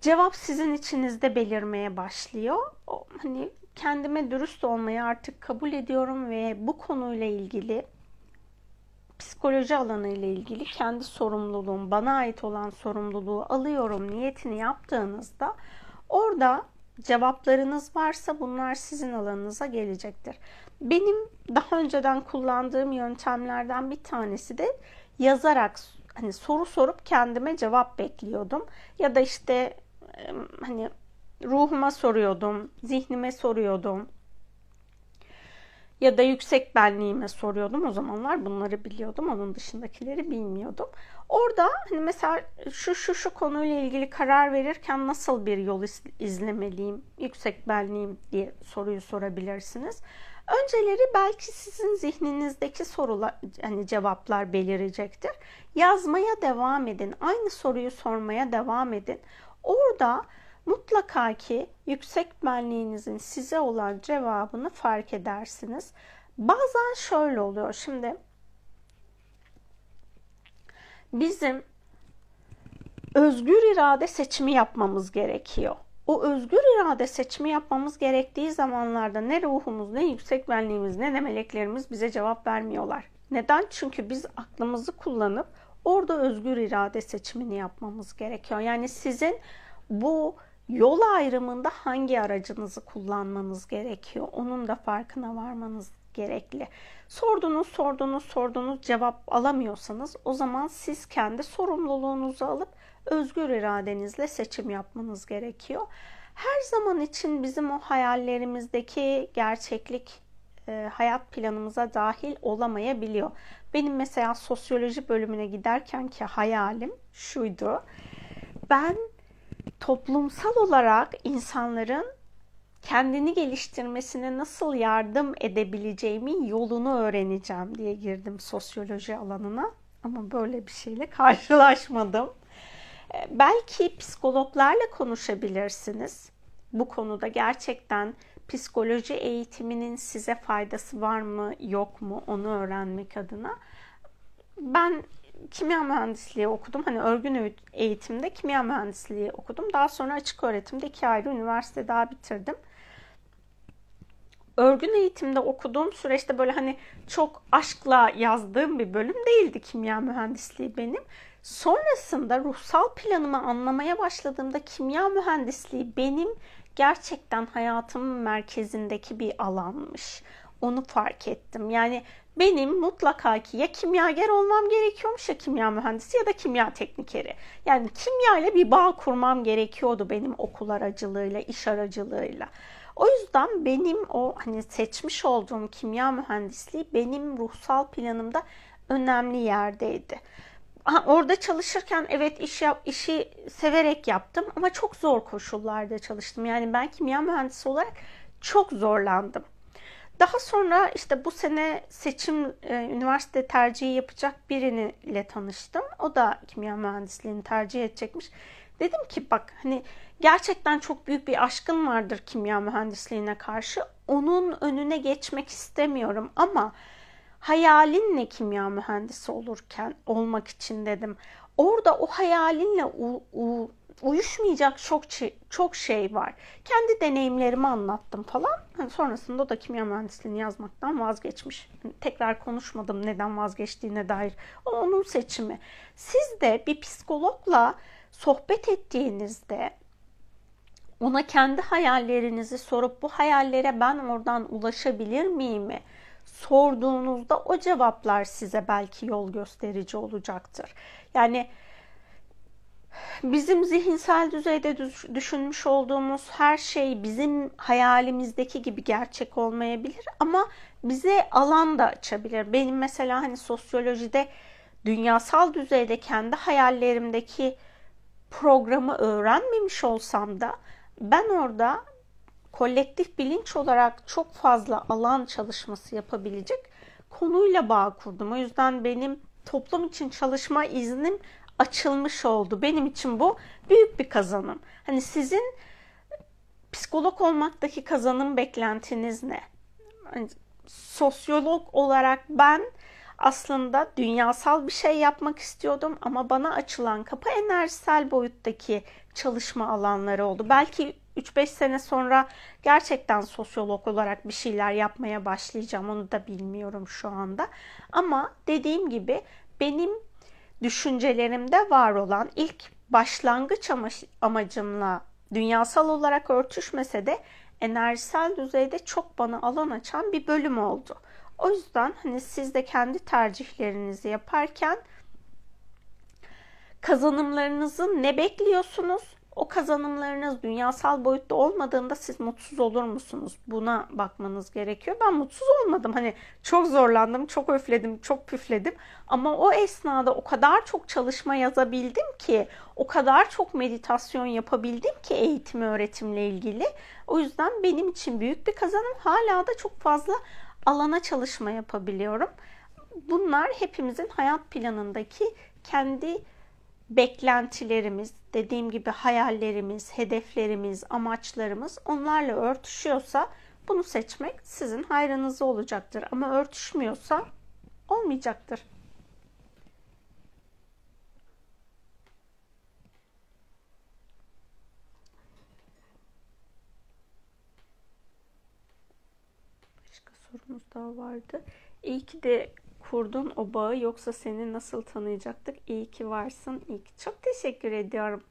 cevap sizin içinizde belirmeye başlıyor. O, hani kendime dürüst olmayı artık kabul ediyorum ve bu konuyla ilgili psikoloji alanı ile ilgili kendi sorumluluğum, bana ait olan sorumluluğu alıyorum niyetini yaptığınızda orada cevaplarınız varsa bunlar sizin alanınıza gelecektir. Benim daha önceden kullandığım yöntemlerden bir tanesi de yazarak hani soru sorup kendime cevap bekliyordum ya da işte hani ruhuma soruyordum, zihnime soruyordum. Ya da yüksek benliğime soruyordum. O zamanlar bunları biliyordum. Onun dışındakileri bilmiyordum. Orada hani mesela şu şu şu konuyla ilgili karar verirken nasıl bir yol izlemeliyim? Yüksek benliğim diye soruyu sorabilirsiniz. Önceleri belki sizin zihninizdeki sorular hani cevaplar belirecektir. Yazmaya devam edin. Aynı soruyu sormaya devam edin. Orada Mutlaka ki yüksek benliğinizin size olan cevabını fark edersiniz. Bazen şöyle oluyor şimdi. Bizim özgür irade seçimi yapmamız gerekiyor. O özgür irade seçimi yapmamız gerektiği zamanlarda ne ruhumuz, ne yüksek benliğimiz, ne de meleklerimiz bize cevap vermiyorlar. Neden? Çünkü biz aklımızı kullanıp orada özgür irade seçimini yapmamız gerekiyor. Yani sizin bu yol ayrımında hangi aracınızı kullanmanız gerekiyor? Onun da farkına varmanız gerekli. Sordunuz, sordunuz, sordunuz, cevap alamıyorsanız o zaman siz kendi sorumluluğunuzu alıp özgür iradenizle seçim yapmanız gerekiyor. Her zaman için bizim o hayallerimizdeki gerçeklik e, hayat planımıza dahil olamayabiliyor. Benim mesela sosyoloji bölümüne giderken ki hayalim şuydu. Ben toplumsal olarak insanların kendini geliştirmesine nasıl yardım edebileceğimin yolunu öğreneceğim diye girdim sosyoloji alanına ama böyle bir şeyle karşılaşmadım. Ee, belki psikologlarla konuşabilirsiniz. Bu konuda gerçekten psikoloji eğitiminin size faydası var mı yok mu onu öğrenmek adına. Ben kimya mühendisliği okudum. Hani örgün eğitimde kimya mühendisliği okudum. Daha sonra açık öğretimde iki ayrı üniversite daha bitirdim. Örgün eğitimde okuduğum süreçte böyle hani çok aşkla yazdığım bir bölüm değildi kimya mühendisliği benim. Sonrasında ruhsal planımı anlamaya başladığımda kimya mühendisliği benim gerçekten hayatımın merkezindeki bir alanmış. Onu fark ettim. Yani benim mutlaka ki ya kimyager olmam gerekiyormuş ya kimya mühendisi ya da kimya teknikeri. Yani kimya ile bir bağ kurmam gerekiyordu benim okul aracılığıyla, iş aracılığıyla. O yüzden benim o hani seçmiş olduğum kimya mühendisliği benim ruhsal planımda önemli yerdeydi. Orada çalışırken evet iş yap, işi severek yaptım ama çok zor koşullarda çalıştım. Yani ben kimya mühendisi olarak çok zorlandım. Daha sonra işte bu sene seçim e, üniversite tercihi yapacak biriniyle tanıştım. O da kimya mühendisliğini tercih edecekmiş. Dedim ki bak hani gerçekten çok büyük bir aşkın vardır kimya mühendisliğine karşı. Onun önüne geçmek istemiyorum ama hayalinle kimya mühendisi olurken olmak için dedim. Orada o hayalinle u, u, uyuşmayacak çok çok şey var. Kendi deneyimlerimi anlattım falan. Hani sonrasında o da kimya mühendisliğini yazmaktan vazgeçmiş. Hani tekrar konuşmadım neden vazgeçtiğine dair. O onun seçimi. Siz de bir psikologla sohbet ettiğinizde ona kendi hayallerinizi sorup bu hayallere ben oradan ulaşabilir miyim mi? sorduğunuzda o cevaplar size belki yol gösterici olacaktır. Yani bizim zihinsel düzeyde düşünmüş olduğumuz her şey bizim hayalimizdeki gibi gerçek olmayabilir ama bize alan da açabilir. Benim mesela hani sosyolojide dünyasal düzeyde kendi hayallerimdeki programı öğrenmemiş olsam da ben orada kolektif bilinç olarak çok fazla alan çalışması yapabilecek konuyla bağ kurdum. O yüzden benim toplum için çalışma iznim açılmış oldu. Benim için bu büyük bir kazanım. Hani sizin psikolog olmaktaki kazanım beklentiniz ne? Hani sosyolog olarak ben aslında dünyasal bir şey yapmak istiyordum ama bana açılan kapı enerjisel boyuttaki çalışma alanları oldu. Belki 3-5 sene sonra gerçekten sosyolog olarak bir şeyler yapmaya başlayacağım. Onu da bilmiyorum şu anda. Ama dediğim gibi benim düşüncelerimde var olan ilk başlangıç amacımla dünyasal olarak örtüşmese de enerjisel düzeyde çok bana alan açan bir bölüm oldu. O yüzden hani siz de kendi tercihlerinizi yaparken kazanımlarınızı ne bekliyorsunuz o kazanımlarınız dünyasal boyutta olmadığında siz mutsuz olur musunuz? Buna bakmanız gerekiyor. Ben mutsuz olmadım. Hani çok zorlandım, çok öfledim, çok püfledim. Ama o esnada o kadar çok çalışma yazabildim ki, o kadar çok meditasyon yapabildim ki eğitim öğretimle ilgili. O yüzden benim için büyük bir kazanım. Hala da çok fazla alana çalışma yapabiliyorum. Bunlar hepimizin hayat planındaki kendi beklentilerimiz, dediğim gibi hayallerimiz, hedeflerimiz, amaçlarımız onlarla örtüşüyorsa bunu seçmek sizin hayrınıza olacaktır. Ama örtüşmüyorsa olmayacaktır. Başka sorumuz daha vardı. İyi ki de kurdun o bağı yoksa seni nasıl tanıyacaktık? İyi ki varsın. İyi ki. Çok teşekkür ediyorum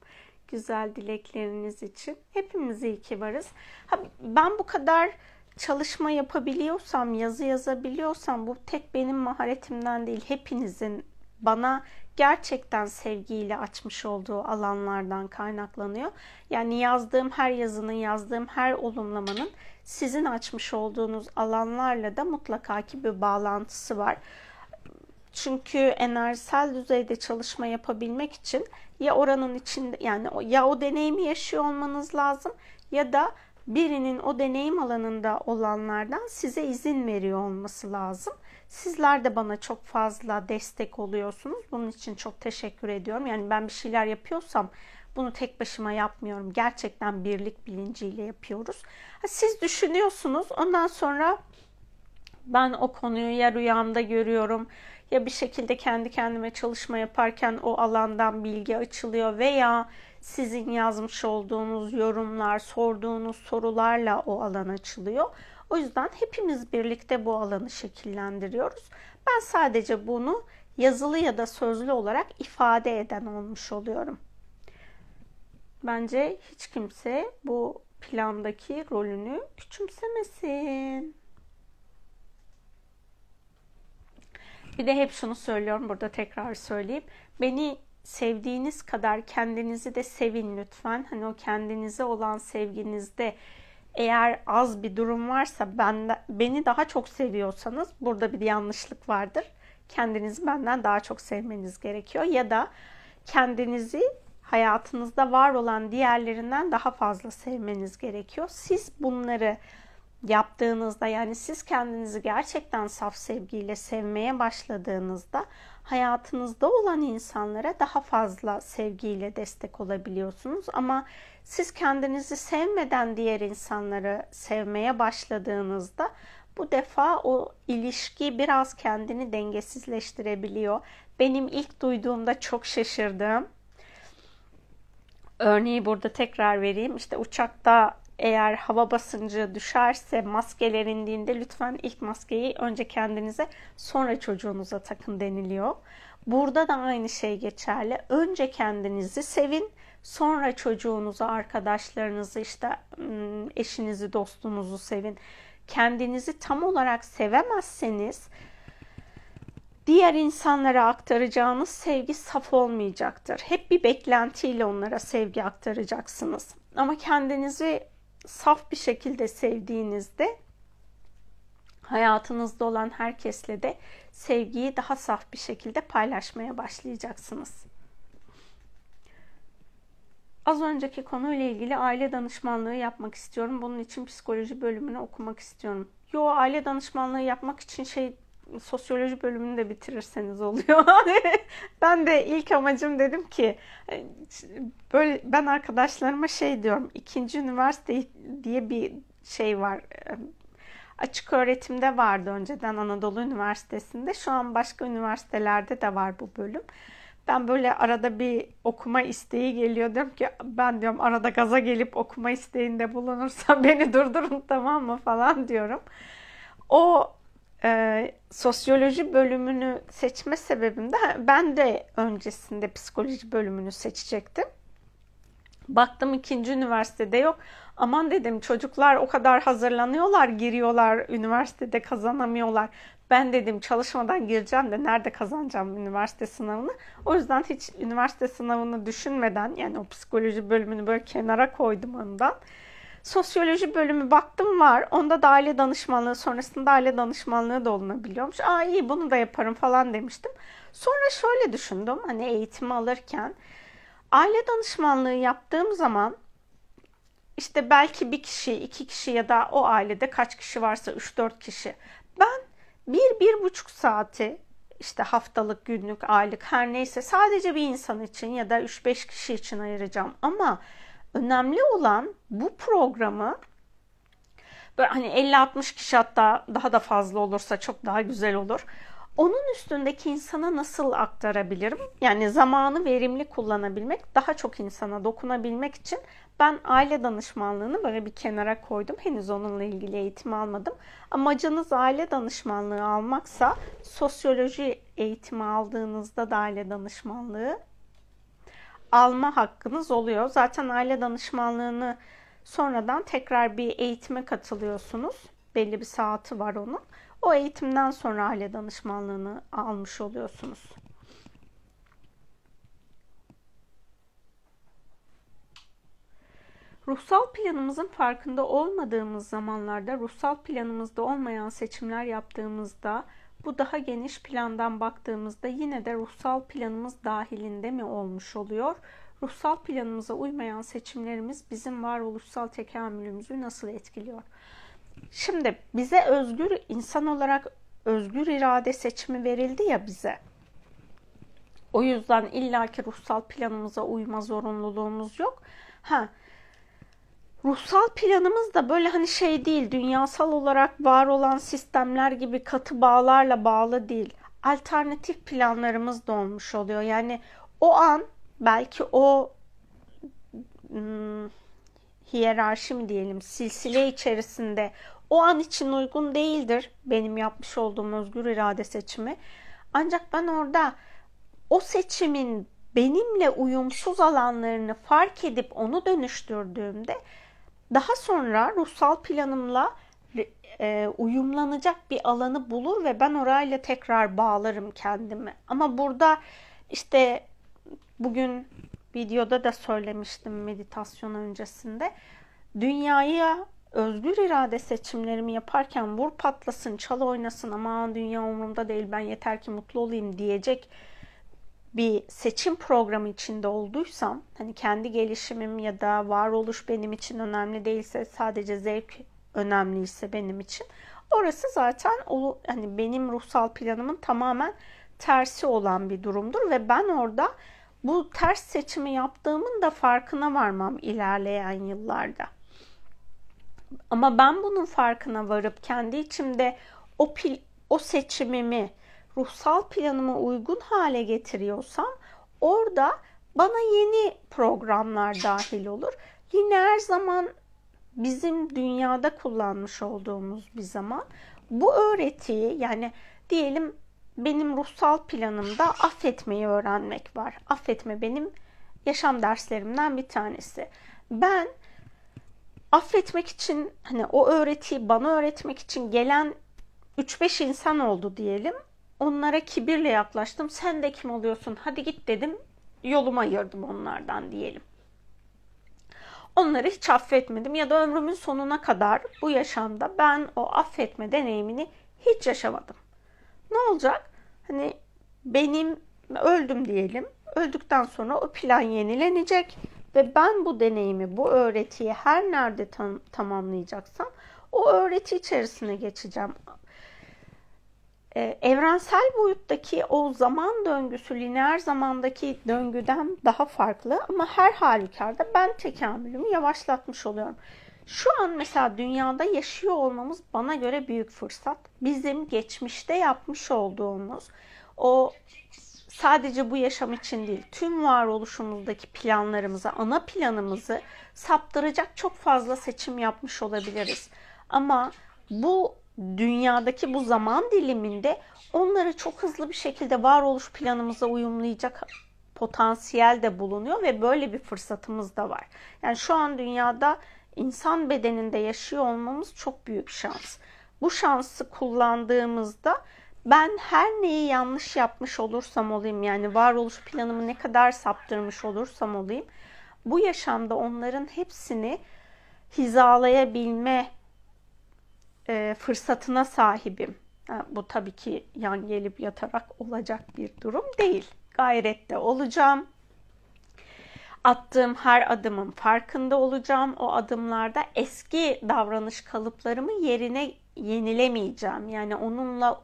güzel dilekleriniz için. Hepimiz iyi ki varız. Ha, ben bu kadar çalışma yapabiliyorsam, yazı yazabiliyorsam bu tek benim maharetimden değil. Hepinizin bana gerçekten sevgiyle açmış olduğu alanlardan kaynaklanıyor. Yani yazdığım her yazının, yazdığım her olumlamanın sizin açmış olduğunuz alanlarla da mutlaka ki bir bağlantısı var. Çünkü enerjisel düzeyde çalışma yapabilmek için ya oranın içinde yani ya o deneyimi yaşıyor olmanız lazım ya da birinin o deneyim alanında olanlardan size izin veriyor olması lazım. Sizler de bana çok fazla destek oluyorsunuz. Bunun için çok teşekkür ediyorum. Yani ben bir şeyler yapıyorsam bunu tek başıma yapmıyorum. Gerçekten birlik bilinciyle yapıyoruz. Siz düşünüyorsunuz. Ondan sonra ben o konuyu ya rüyamda görüyorum ya bir şekilde kendi kendime çalışma yaparken o alandan bilgi açılıyor veya sizin yazmış olduğunuz yorumlar, sorduğunuz sorularla o alan açılıyor. O yüzden hepimiz birlikte bu alanı şekillendiriyoruz. Ben sadece bunu yazılı ya da sözlü olarak ifade eden olmuş oluyorum. Bence hiç kimse bu plandaki rolünü küçümsemesin. Bir de hep şunu söylüyorum burada tekrar söyleyeyim. Beni sevdiğiniz kadar kendinizi de sevin lütfen. Hani o kendinize olan sevginizde eğer az bir durum varsa ben de, beni daha çok seviyorsanız burada bir yanlışlık vardır. Kendinizi benden daha çok sevmeniz gerekiyor ya da kendinizi hayatınızda var olan diğerlerinden daha fazla sevmeniz gerekiyor. Siz bunları yaptığınızda yani siz kendinizi gerçekten saf sevgiyle sevmeye başladığınızda hayatınızda olan insanlara daha fazla sevgiyle destek olabiliyorsunuz ama siz kendinizi sevmeden diğer insanları sevmeye başladığınızda bu defa o ilişki biraz kendini dengesizleştirebiliyor. Benim ilk duyduğumda çok şaşırdım örneği burada tekrar vereyim. İşte uçakta eğer hava basıncı düşerse maskeler indiğinde lütfen ilk maskeyi önce kendinize sonra çocuğunuza takın deniliyor. Burada da aynı şey geçerli. Önce kendinizi sevin, sonra çocuğunuzu, arkadaşlarınızı, işte eşinizi, dostunuzu sevin. Kendinizi tam olarak sevemezseniz diğer insanlara aktaracağınız sevgi saf olmayacaktır. Hep bir beklentiyle onlara sevgi aktaracaksınız. Ama kendinizi saf bir şekilde sevdiğinizde hayatınızda olan herkesle de sevgiyi daha saf bir şekilde paylaşmaya başlayacaksınız. Az önceki konuyla ilgili aile danışmanlığı yapmak istiyorum. Bunun için psikoloji bölümünü okumak istiyorum. Yo aile danışmanlığı yapmak için şey sosyoloji bölümünü de bitirirseniz oluyor. ben de ilk amacım dedim ki e, böyle ben arkadaşlarıma şey diyorum. ikinci üniversite diye bir şey var. E, açık öğretimde vardı önceden Anadolu Üniversitesi'nde. Şu an başka üniversitelerde de var bu bölüm. Ben böyle arada bir okuma isteği geliyor. Diyorum ki ben diyorum arada gaza gelip okuma isteğinde bulunursa beni durdurun tamam mı falan diyorum. O e, sosyoloji bölümünü seçme sebebim de ben de öncesinde psikoloji bölümünü seçecektim. Baktım ikinci üniversitede yok. Aman dedim çocuklar o kadar hazırlanıyorlar, giriyorlar, üniversitede kazanamıyorlar. Ben dedim çalışmadan gireceğim de nerede kazanacağım üniversite sınavını. O yüzden hiç üniversite sınavını düşünmeden yani o psikoloji bölümünü böyle kenara koydum ondan. Sosyoloji bölümü baktım var. Onda da aile danışmanlığı sonrasında aile danışmanlığı da olunabiliyormuş. Aa iyi bunu da yaparım falan demiştim. Sonra şöyle düşündüm hani eğitimi alırken. Aile danışmanlığı yaptığım zaman işte belki bir kişi, iki kişi ya da o ailede kaç kişi varsa 3-4 kişi. Ben bir, bir buçuk saati işte haftalık, günlük, aylık her neyse sadece bir insan için ya da 3-5 kişi için ayıracağım. Ama Önemli olan bu programı böyle hani 50-60 kişi hatta daha da fazla olursa çok daha güzel olur. Onun üstündeki insana nasıl aktarabilirim? Yani zamanı verimli kullanabilmek, daha çok insana dokunabilmek için ben aile danışmanlığını böyle bir kenara koydum. Henüz onunla ilgili eğitim almadım. Amacınız aile danışmanlığı almaksa sosyoloji eğitimi aldığınızda da aile danışmanlığı alma hakkınız oluyor. Zaten aile danışmanlığını sonradan tekrar bir eğitime katılıyorsunuz. Belli bir saati var onun. O eğitimden sonra aile danışmanlığını almış oluyorsunuz. Ruhsal planımızın farkında olmadığımız zamanlarda, ruhsal planımızda olmayan seçimler yaptığımızda bu daha geniş plandan baktığımızda yine de ruhsal planımız dahilinde mi olmuş oluyor? Ruhsal planımıza uymayan seçimlerimiz bizim varoluşsal tekamülümüzü nasıl etkiliyor? Şimdi bize özgür insan olarak özgür irade seçimi verildi ya bize. O yüzden illaki ruhsal planımıza uyma zorunluluğumuz yok. Ha, ruhsal planımız da böyle hani şey değil, dünyasal olarak var olan sistemler gibi katı bağlarla bağlı değil. Alternatif planlarımız da olmuş oluyor. Yani o an belki o hmm, hiyerarşi mi diyelim silsile içerisinde o an için uygun değildir benim yapmış olduğum özgür irade seçimi. Ancak ben orada o seçimin benimle uyumsuz alanlarını fark edip onu dönüştürdüğümde daha sonra ruhsal planımla e, uyumlanacak bir alanı bulur ve ben orayla tekrar bağlarım kendimi. Ama burada işte bugün videoda da söylemiştim meditasyon öncesinde. Dünyaya özgür irade seçimlerimi yaparken vur patlasın, çal oynasın, ama dünya umurumda değil ben yeter ki mutlu olayım diyecek bir seçim programı içinde olduysam, hani kendi gelişimim ya da varoluş benim için önemli değilse, sadece zevk önemliyse benim için orası zaten o hani benim ruhsal planımın tamamen tersi olan bir durumdur ve ben orada bu ters seçimi yaptığımın da farkına varmam ilerleyen yıllarda. Ama ben bunun farkına varıp kendi içimde o pil, o seçimimi ruhsal planıma uygun hale getiriyorsam orada bana yeni programlar dahil olur. Lineer zaman bizim dünyada kullanmış olduğumuz bir zaman. Bu öğretiyi yani diyelim benim ruhsal planımda affetmeyi öğrenmek var. Affetme benim yaşam derslerimden bir tanesi. Ben affetmek için hani o öğretiyi bana öğretmek için gelen 3-5 insan oldu diyelim onlara kibirle yaklaştım. Sen de kim oluyorsun? Hadi git dedim. Yoluma ayırdım onlardan diyelim. Onları hiç affetmedim ya da ömrümün sonuna kadar bu yaşamda ben o affetme deneyimini hiç yaşamadım. Ne olacak? Hani benim öldüm diyelim. Öldükten sonra o plan yenilenecek ve ben bu deneyimi, bu öğretiyi her nerede tam, tamamlayacaksam o öğreti içerisine geçeceğim. Ee, evrensel boyuttaki o zaman döngüsü lineer zamandaki döngüden daha farklı ama her halükarda ben tekamülümü yavaşlatmış oluyorum. Şu an mesela dünyada yaşıyor olmamız bana göre büyük fırsat. Bizim geçmişte yapmış olduğumuz o sadece bu yaşam için değil, tüm varoluşumuzdaki planlarımızı, ana planımızı saptıracak çok fazla seçim yapmış olabiliriz. Ama bu dünyadaki bu zaman diliminde onları çok hızlı bir şekilde varoluş planımıza uyumlayacak potansiyel de bulunuyor ve böyle bir fırsatımız da var. Yani şu an dünyada insan bedeninde yaşıyor olmamız çok büyük şans. Bu şansı kullandığımızda ben her neyi yanlış yapmış olursam olayım yani varoluş planımı ne kadar saptırmış olursam olayım bu yaşamda onların hepsini hizalayabilme e, fırsatına sahibim. Ha, bu tabii ki yan gelip yatarak olacak bir durum değil. Gayrette olacağım. Attığım her adımın farkında olacağım. O adımlarda eski davranış kalıplarımı yerine yenilemeyeceğim. Yani onunla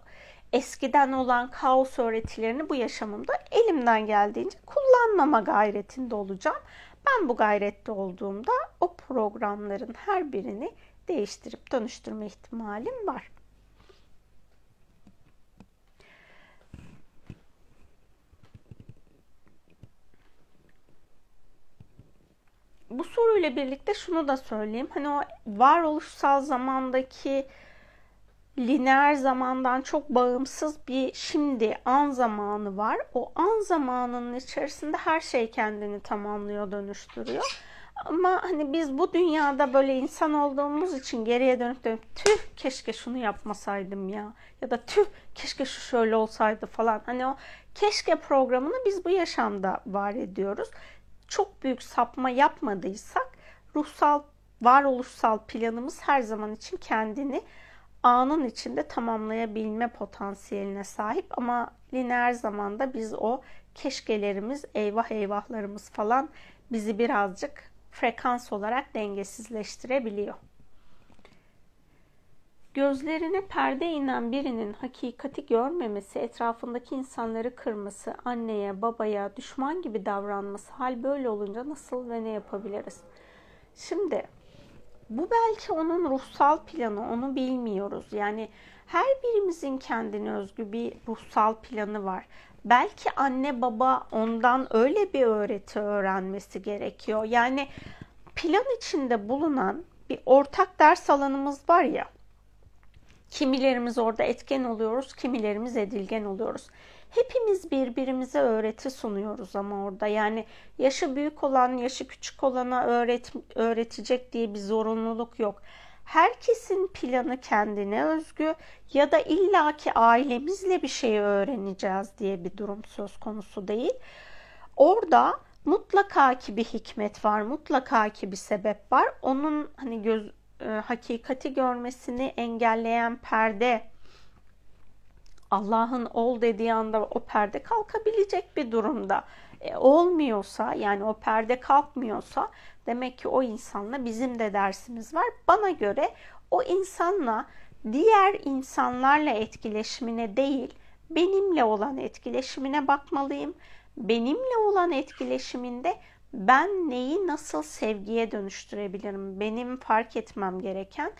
eskiden olan kaos öğretilerini bu yaşamımda elimden geldiğince kullanmama gayretinde olacağım. Ben bu gayrette olduğumda o programların her birini değiştirip dönüştürme ihtimalim var. Bu soruyla birlikte şunu da söyleyeyim. Hani o varoluşsal zamandaki lineer zamandan çok bağımsız bir şimdi an zamanı var. O an zamanının içerisinde her şey kendini tamamlıyor, dönüştürüyor. Ama hani biz bu dünyada böyle insan olduğumuz için geriye dönüp dönüp tüh keşke şunu yapmasaydım ya ya da tüh keşke şu şöyle olsaydı falan. Hani o keşke programını biz bu yaşamda var ediyoruz. Çok büyük sapma yapmadıysak ruhsal varoluşsal planımız her zaman için kendini anın içinde tamamlayabilme potansiyeline sahip ama lineer zamanda biz o keşkelerimiz, eyvah eyvahlarımız falan bizi birazcık frekans olarak dengesizleştirebiliyor. Gözlerine perde inen birinin hakikati görmemesi, etrafındaki insanları kırması, anneye, babaya, düşman gibi davranması, hal böyle olunca nasıl ve ne yapabiliriz? Şimdi bu belki onun ruhsal planı, onu bilmiyoruz. Yani her birimizin kendine özgü bir ruhsal planı var belki anne baba ondan öyle bir öğreti öğrenmesi gerekiyor. Yani plan içinde bulunan bir ortak ders alanımız var ya. Kimilerimiz orada etken oluyoruz, kimilerimiz edilgen oluyoruz. Hepimiz birbirimize öğreti sunuyoruz ama orada. Yani yaşı büyük olan, yaşı küçük olana öğret öğretecek diye bir zorunluluk yok herkesin planı kendine özgü ya da illaki ailemizle bir şey öğreneceğiz diye bir durum söz konusu değil. Orada mutlaka ki bir hikmet var, mutlaka ki bir sebep var. Onun hani göz e, hakikati görmesini engelleyen perde Allah'ın ol dediği anda o perde kalkabilecek bir durumda. E, olmuyorsa yani o perde kalkmıyorsa Demek ki o insanla bizim de dersimiz var. Bana göre o insanla diğer insanlarla etkileşimine değil, benimle olan etkileşimine bakmalıyım. Benimle olan etkileşiminde ben neyi nasıl sevgiye dönüştürebilirim? Benim fark etmem gereken,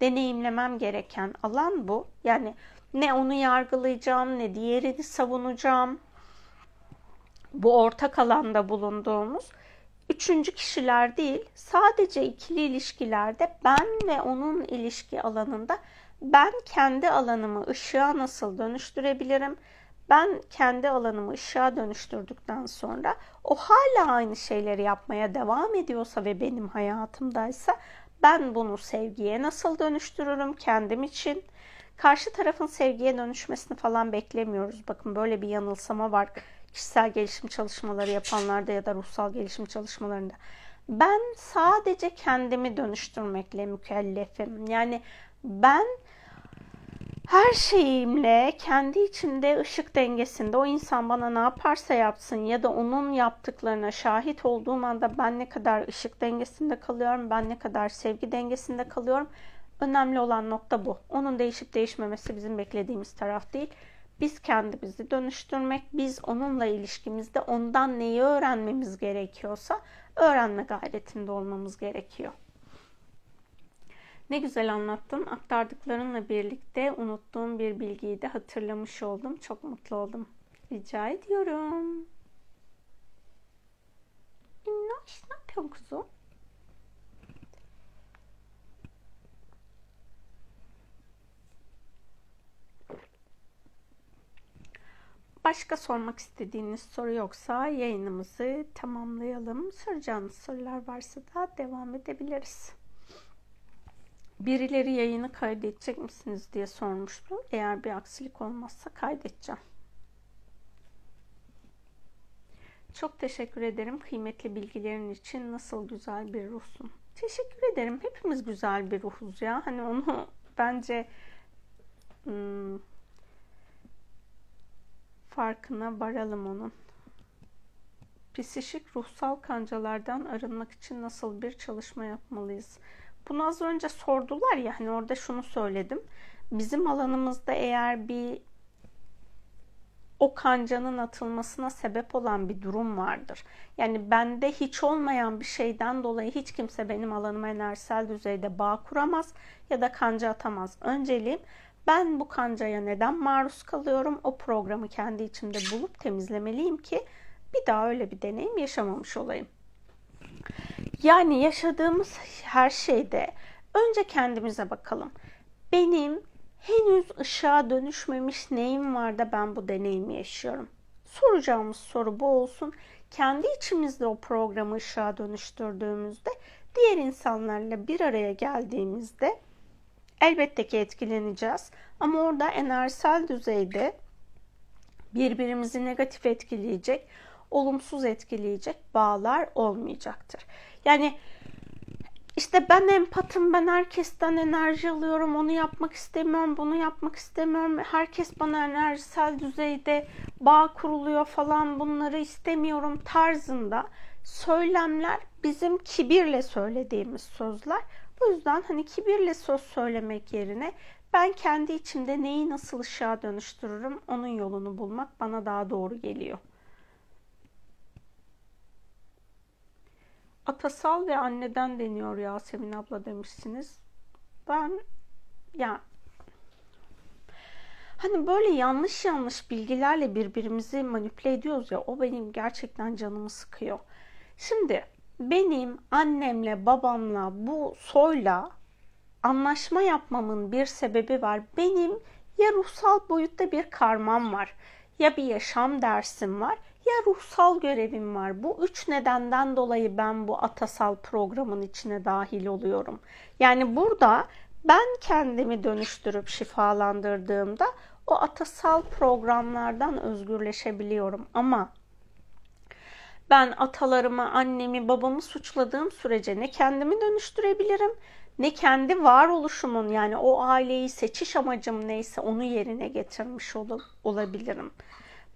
deneyimlemem gereken alan bu. Yani ne onu yargılayacağım, ne diğerini savunacağım. Bu ortak alanda bulunduğumuz üçüncü kişiler değil, sadece ikili ilişkilerde ben ve onun ilişki alanında ben kendi alanımı ışığa nasıl dönüştürebilirim? Ben kendi alanımı ışığa dönüştürdükten sonra o hala aynı şeyleri yapmaya devam ediyorsa ve benim hayatımdaysa ben bunu sevgiye nasıl dönüştürürüm kendim için? Karşı tarafın sevgiye dönüşmesini falan beklemiyoruz. Bakın böyle bir yanılsama var kişisel gelişim çalışmaları yapanlarda ya da ruhsal gelişim çalışmalarında ben sadece kendimi dönüştürmekle mükellefim. Yani ben her şeyimle kendi içimde ışık dengesinde o insan bana ne yaparsa yapsın ya da onun yaptıklarına şahit olduğum anda ben ne kadar ışık dengesinde kalıyorum, ben ne kadar sevgi dengesinde kalıyorum. Önemli olan nokta bu. Onun değişip değişmemesi bizim beklediğimiz taraf değil biz kendimizi dönüştürmek, biz onunla ilişkimizde ondan neyi öğrenmemiz gerekiyorsa öğrenme gayretinde olmamız gerekiyor. Ne güzel anlattın. Aktardıklarınla birlikte unuttuğum bir bilgiyi de hatırlamış oldum. Çok mutlu oldum. Rica ediyorum. Minnoş ne yapıyorsun kuzum? Başka sormak istediğiniz soru yoksa yayınımızı tamamlayalım. Soracağınız sorular varsa da devam edebiliriz. Birileri yayını kaydedecek misiniz diye sormuştu. Eğer bir aksilik olmazsa kaydedeceğim. Çok teşekkür ederim kıymetli bilgilerin için. Nasıl güzel bir ruhsun. Teşekkür ederim. Hepimiz güzel bir ruhuz ya. Hani onu bence ım, hmm, farkına varalım onun. Psişik ruhsal kancalardan arınmak için nasıl bir çalışma yapmalıyız? Bunu az önce sordular ya hani orada şunu söyledim. Bizim alanımızda eğer bir o kancanın atılmasına sebep olan bir durum vardır. Yani bende hiç olmayan bir şeyden dolayı hiç kimse benim alanıma enerjisel düzeyde bağ kuramaz ya da kanca atamaz. Önceliğim ben bu kancaya neden maruz kalıyorum o programı kendi içimde bulup temizlemeliyim ki bir daha öyle bir deneyim yaşamamış olayım. Yani yaşadığımız her şeyde önce kendimize bakalım. Benim henüz ışığa dönüşmemiş neyim var da ben bu deneyimi yaşıyorum? Soracağımız soru bu olsun. Kendi içimizde o programı ışığa dönüştürdüğümüzde diğer insanlarla bir araya geldiğimizde elbette ki etkileneceğiz. Ama orada enerjisel düzeyde birbirimizi negatif etkileyecek, olumsuz etkileyecek bağlar olmayacaktır. Yani işte ben empatım, ben herkesten enerji alıyorum, onu yapmak istemiyorum, bunu yapmak istemiyorum. Herkes bana enerjisel düzeyde bağ kuruluyor falan bunları istemiyorum tarzında söylemler bizim kibirle söylediğimiz sözler bu yüzden hani kibirle söz söylemek yerine ben kendi içimde neyi nasıl ışığa dönüştürürüm onun yolunu bulmak bana daha doğru geliyor. Atasal ve anneden deniyor Yasemin abla demişsiniz. Ben ya hani böyle yanlış yanlış bilgilerle birbirimizi manipüle ediyoruz ya o benim gerçekten canımı sıkıyor. Şimdi benim annemle babamla bu soyla anlaşma yapmamın bir sebebi var. Benim ya ruhsal boyutta bir karmam var ya bir yaşam dersim var ya ruhsal görevim var. Bu üç nedenden dolayı ben bu atasal programın içine dahil oluyorum. Yani burada ben kendimi dönüştürüp şifalandırdığımda o atasal programlardan özgürleşebiliyorum ama ben atalarımı, annemi, babamı suçladığım sürece ne kendimi dönüştürebilirim ne kendi varoluşumun yani o aileyi seçiş amacım neyse onu yerine getirmiş ol- olabilirim.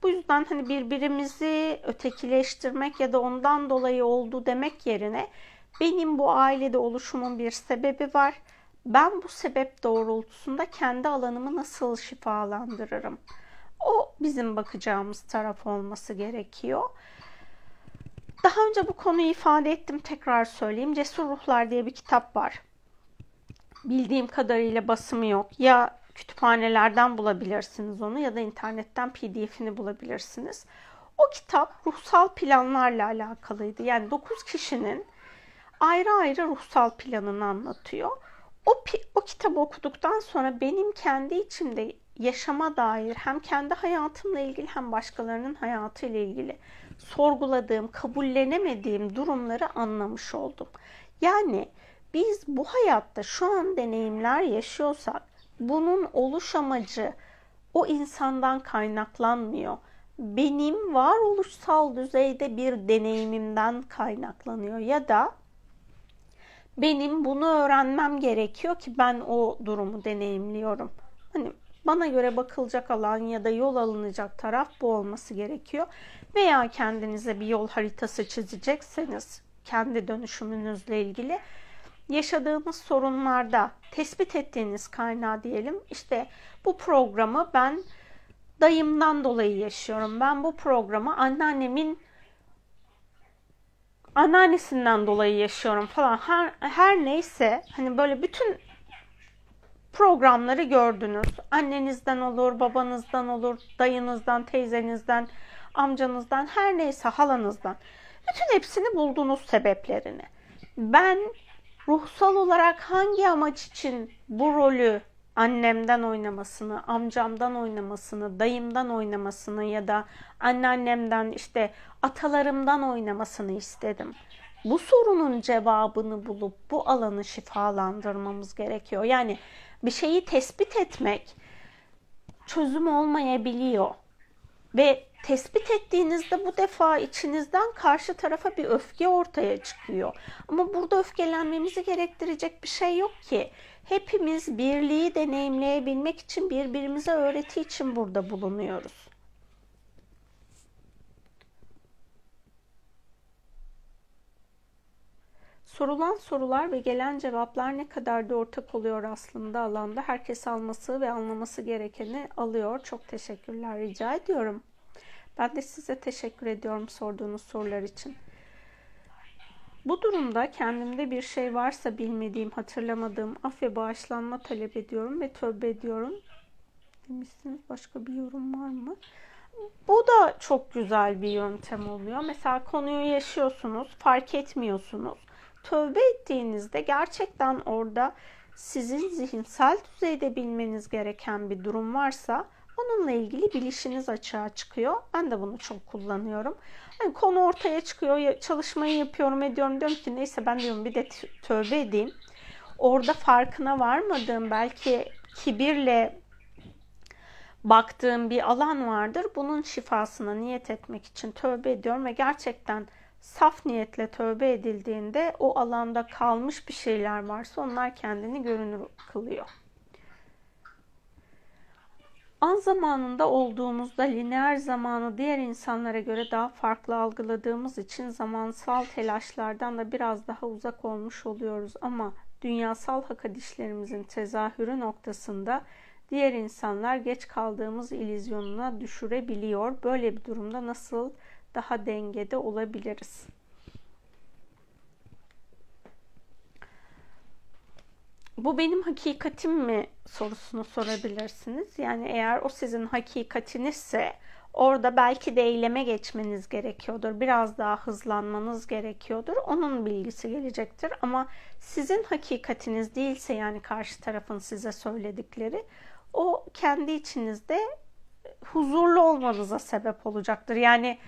Bu yüzden hani birbirimizi ötekileştirmek ya da ondan dolayı oldu demek yerine benim bu ailede oluşumun bir sebebi var. Ben bu sebep doğrultusunda kendi alanımı nasıl şifalandırırım? O bizim bakacağımız taraf olması gerekiyor. Daha önce bu konuyu ifade ettim tekrar söyleyeyim. Cesur Ruhlar diye bir kitap var. Bildiğim kadarıyla basımı yok. Ya kütüphanelerden bulabilirsiniz onu ya da internetten pdf'ini bulabilirsiniz. O kitap ruhsal planlarla alakalıydı. Yani 9 kişinin ayrı ayrı ruhsal planını anlatıyor. O, o kitabı okuduktan sonra benim kendi içimde yaşama dair hem kendi hayatımla ilgili hem başkalarının hayatıyla ilgili sorguladığım, kabullenemediğim durumları anlamış oldum. Yani biz bu hayatta şu an deneyimler yaşıyorsak bunun oluş amacı o insandan kaynaklanmıyor. Benim varoluşsal düzeyde bir deneyimimden kaynaklanıyor ya da benim bunu öğrenmem gerekiyor ki ben o durumu deneyimliyorum. Hani bana göre bakılacak alan ya da yol alınacak taraf bu olması gerekiyor veya kendinize bir yol haritası çizecekseniz kendi dönüşümünüzle ilgili yaşadığımız sorunlarda tespit ettiğiniz kaynağı diyelim işte bu programı ben dayımdan dolayı yaşıyorum. Ben bu programı anneannemin anneannesinden dolayı yaşıyorum falan her, her neyse hani böyle bütün programları gördünüz. Annenizden olur, babanızdan olur, dayınızdan, teyzenizden, amcanızdan, her neyse halanızdan. Bütün hepsini buldunuz sebeplerini. Ben ruhsal olarak hangi amaç için bu rolü annemden oynamasını, amcamdan oynamasını, dayımdan oynamasını ya da anneannemden işte atalarımdan oynamasını istedim. Bu sorunun cevabını bulup bu alanı şifalandırmamız gerekiyor. Yani bir şeyi tespit etmek çözüm olmayabiliyor. Ve tespit ettiğinizde bu defa içinizden karşı tarafa bir öfke ortaya çıkıyor. Ama burada öfkelenmemizi gerektirecek bir şey yok ki. Hepimiz birliği deneyimleyebilmek için birbirimize öğreti için burada bulunuyoruz. Sorulan sorular ve gelen cevaplar ne kadar da ortak oluyor aslında alanda. Herkes alması ve anlaması gerekeni alıyor. Çok teşekkürler rica ediyorum. Ben de size teşekkür ediyorum sorduğunuz sorular için. Bu durumda kendimde bir şey varsa bilmediğim, hatırlamadığım af ve bağışlanma talep ediyorum ve tövbe ediyorum. Demişsiniz başka bir yorum var mı? Bu da çok güzel bir yöntem oluyor. Mesela konuyu yaşıyorsunuz, fark etmiyorsunuz tövbe ettiğinizde gerçekten orada sizin zihinsel düzeyde bilmeniz gereken bir durum varsa onunla ilgili bilişiniz açığa çıkıyor. Ben de bunu çok kullanıyorum. Yani konu ortaya çıkıyor, çalışmayı yapıyorum, ediyorum. Diyorum ki neyse ben diyorum bir de tövbe edeyim. Orada farkına varmadığım belki kibirle baktığım bir alan vardır. Bunun şifasına niyet etmek için tövbe ediyorum ve gerçekten saf niyetle tövbe edildiğinde o alanda kalmış bir şeyler varsa onlar kendini görünür kılıyor. An zamanında olduğumuzda lineer zamanı diğer insanlara göre daha farklı algıladığımız için zamansal telaşlardan da biraz daha uzak olmuş oluyoruz ama dünyasal hakadişlerimizin tezahürü noktasında diğer insanlar geç kaldığımız ilizyonuna düşürebiliyor. Böyle bir durumda nasıl daha dengede olabiliriz. Bu benim hakikatim mi sorusunu sorabilirsiniz. Yani eğer o sizin hakikatinizse orada belki de eyleme geçmeniz gerekiyordur. Biraz daha hızlanmanız gerekiyordur. Onun bilgisi gelecektir ama sizin hakikatiniz değilse yani karşı tarafın size söyledikleri o kendi içinizde huzurlu olmanıza sebep olacaktır. Yani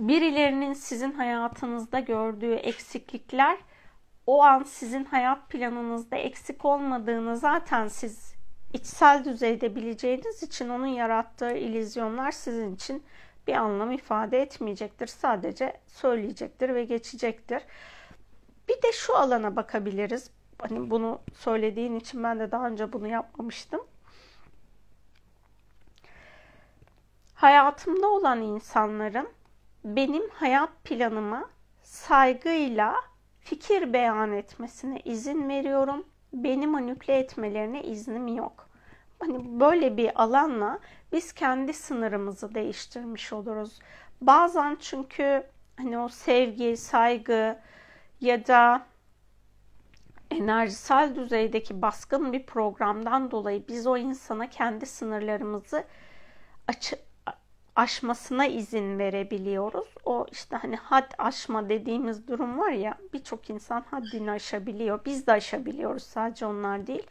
birilerinin sizin hayatınızda gördüğü eksiklikler o an sizin hayat planınızda eksik olmadığını zaten siz içsel düzeyde bileceğiniz için onun yarattığı ilizyonlar sizin için bir anlam ifade etmeyecektir. Sadece söyleyecektir ve geçecektir. Bir de şu alana bakabiliriz. Hani bunu söylediğin için ben de daha önce bunu yapmamıştım. Hayatımda olan insanların benim hayat planıma saygıyla fikir beyan etmesine izin veriyorum. Beni manipüle etmelerine iznim yok. Hani böyle bir alanla biz kendi sınırımızı değiştirmiş oluruz. Bazen çünkü hani o sevgi, saygı ya da enerjisel düzeydeki baskın bir programdan dolayı biz o insana kendi sınırlarımızı açı, aşmasına izin verebiliyoruz. O işte hani had aşma dediğimiz durum var ya birçok insan haddini aşabiliyor. Biz de aşabiliyoruz sadece onlar değil.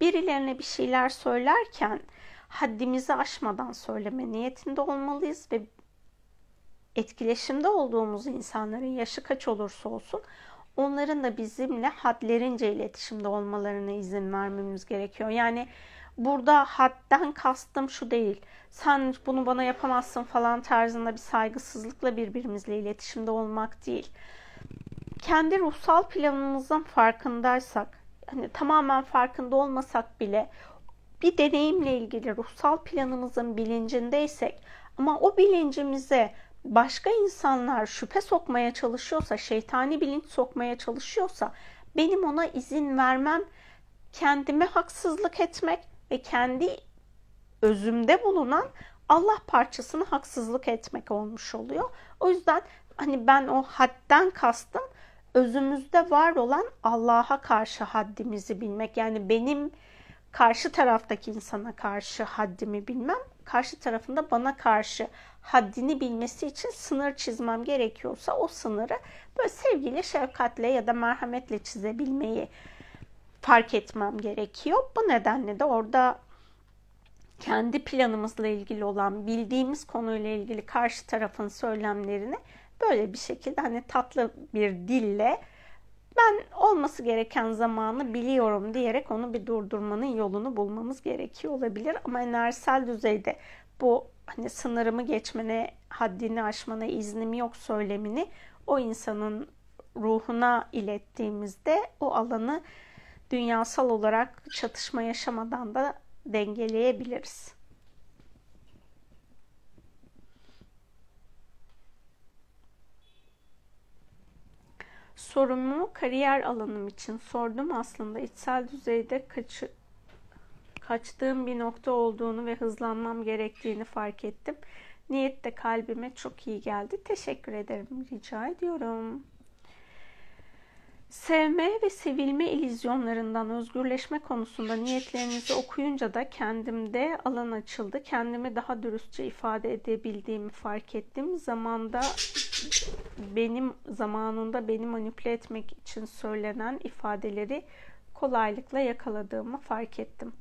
Birilerine bir şeyler söylerken haddimizi aşmadan söyleme niyetinde olmalıyız ve etkileşimde olduğumuz insanların yaşı kaç olursa olsun onların da bizimle hadlerince iletişimde olmalarına izin vermemiz gerekiyor. Yani Burada hadden kastım şu değil. Sen bunu bana yapamazsın falan tarzında bir saygısızlıkla birbirimizle iletişimde olmak değil. Kendi ruhsal planımızın farkındaysak, hani tamamen farkında olmasak bile bir deneyimle ilgili ruhsal planımızın bilincindeysek ama o bilincimize başka insanlar şüphe sokmaya çalışıyorsa, şeytani bilinç sokmaya çalışıyorsa benim ona izin vermem kendime haksızlık etmek ve kendi özümde bulunan Allah parçasını haksızlık etmek olmuş oluyor. O yüzden hani ben o hadden kastım özümüzde var olan Allah'a karşı haddimizi bilmek. Yani benim karşı taraftaki insana karşı haddimi bilmem, karşı tarafında bana karşı haddini bilmesi için sınır çizmem gerekiyorsa o sınırı böyle sevgili şefkatle ya da merhametle çizebilmeyi fark etmem gerekiyor. Bu nedenle de orada kendi planımızla ilgili olan bildiğimiz konuyla ilgili karşı tarafın söylemlerini böyle bir şekilde hani tatlı bir dille ben olması gereken zamanı biliyorum diyerek onu bir durdurmanın yolunu bulmamız gerekiyor olabilir. Ama enerjisel düzeyde bu hani sınırımı geçmene, haddini aşmana iznim yok söylemini o insanın ruhuna ilettiğimizde o alanı dünyasal olarak çatışma yaşamadan da dengeleyebiliriz. Sorumu kariyer alanım için sordum. Aslında içsel düzeyde kaçı, kaçtığım bir nokta olduğunu ve hızlanmam gerektiğini fark ettim. Niyet de kalbime çok iyi geldi. Teşekkür ederim. Rica ediyorum. Sevme ve sevilme ilizyonlarından özgürleşme konusunda niyetlerinizi okuyunca da kendimde alan açıldı. Kendimi daha dürüstçe ifade edebildiğimi fark ettim. Zamanda benim zamanında beni manipüle etmek için söylenen ifadeleri kolaylıkla yakaladığımı fark ettim.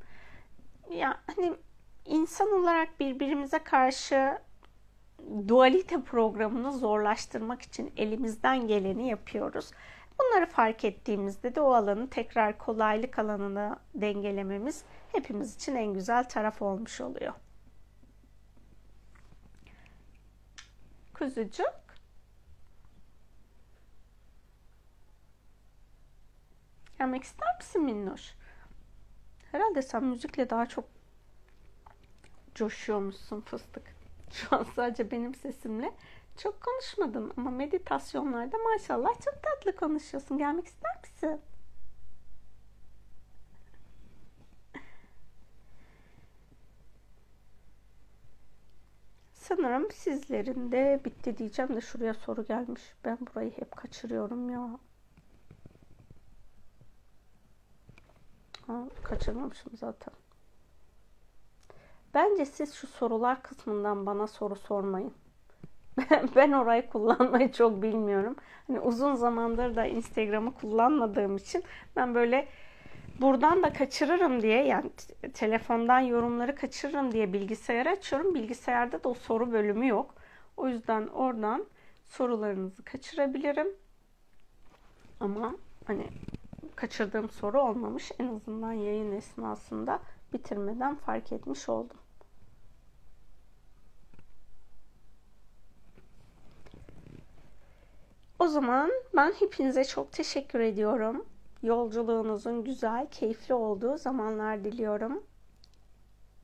Ya hani insan olarak birbirimize karşı dualite programını zorlaştırmak için elimizden geleni yapıyoruz. Bunları fark ettiğimizde de o alanı tekrar kolaylık alanına dengelememiz hepimiz için en güzel taraf olmuş oluyor. Kuzucuk Gelmek ister misin Minnoş? Herhalde sen müzikle daha çok coşuyormuşsun fıstık. Şu an sadece benim sesimle çok konuşmadım ama meditasyonlarda maşallah çok tatlı konuşuyorsun. Gelmek ister misin? Sanırım sizlerin de bitti diyeceğim de şuraya soru gelmiş. Ben burayı hep kaçırıyorum ya. Ha, kaçırmamışım zaten. Bence siz şu sorular kısmından bana soru sormayın ben orayı kullanmayı çok bilmiyorum. Hani uzun zamandır da Instagram'ı kullanmadığım için ben böyle buradan da kaçırırım diye yani telefondan yorumları kaçırırım diye bilgisayara açıyorum. Bilgisayarda da o soru bölümü yok. O yüzden oradan sorularınızı kaçırabilirim. Ama hani kaçırdığım soru olmamış. En azından yayın esnasında bitirmeden fark etmiş oldum. O zaman ben hepinize çok teşekkür ediyorum. Yolculuğunuzun güzel, keyifli olduğu zamanlar diliyorum.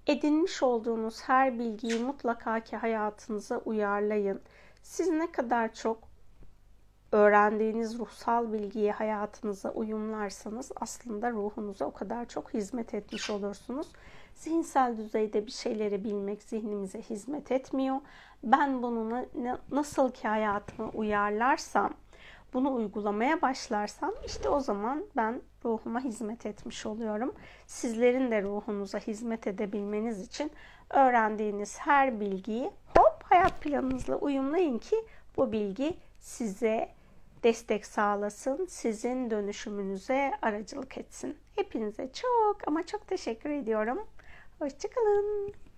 Edinmiş olduğunuz her bilgiyi mutlaka ki hayatınıza uyarlayın. Siz ne kadar çok öğrendiğiniz ruhsal bilgiyi hayatınıza uyumlarsanız aslında ruhunuza o kadar çok hizmet etmiş olursunuz. Zihinsel düzeyde bir şeyleri bilmek zihnimize hizmet etmiyor ben bunu nasıl ki hayatıma uyarlarsam, bunu uygulamaya başlarsam işte o zaman ben ruhuma hizmet etmiş oluyorum. Sizlerin de ruhunuza hizmet edebilmeniz için öğrendiğiniz her bilgiyi hop hayat planınızla uyumlayın ki bu bilgi size destek sağlasın, sizin dönüşümünüze aracılık etsin. Hepinize çok ama çok teşekkür ediyorum. Hoşçakalın.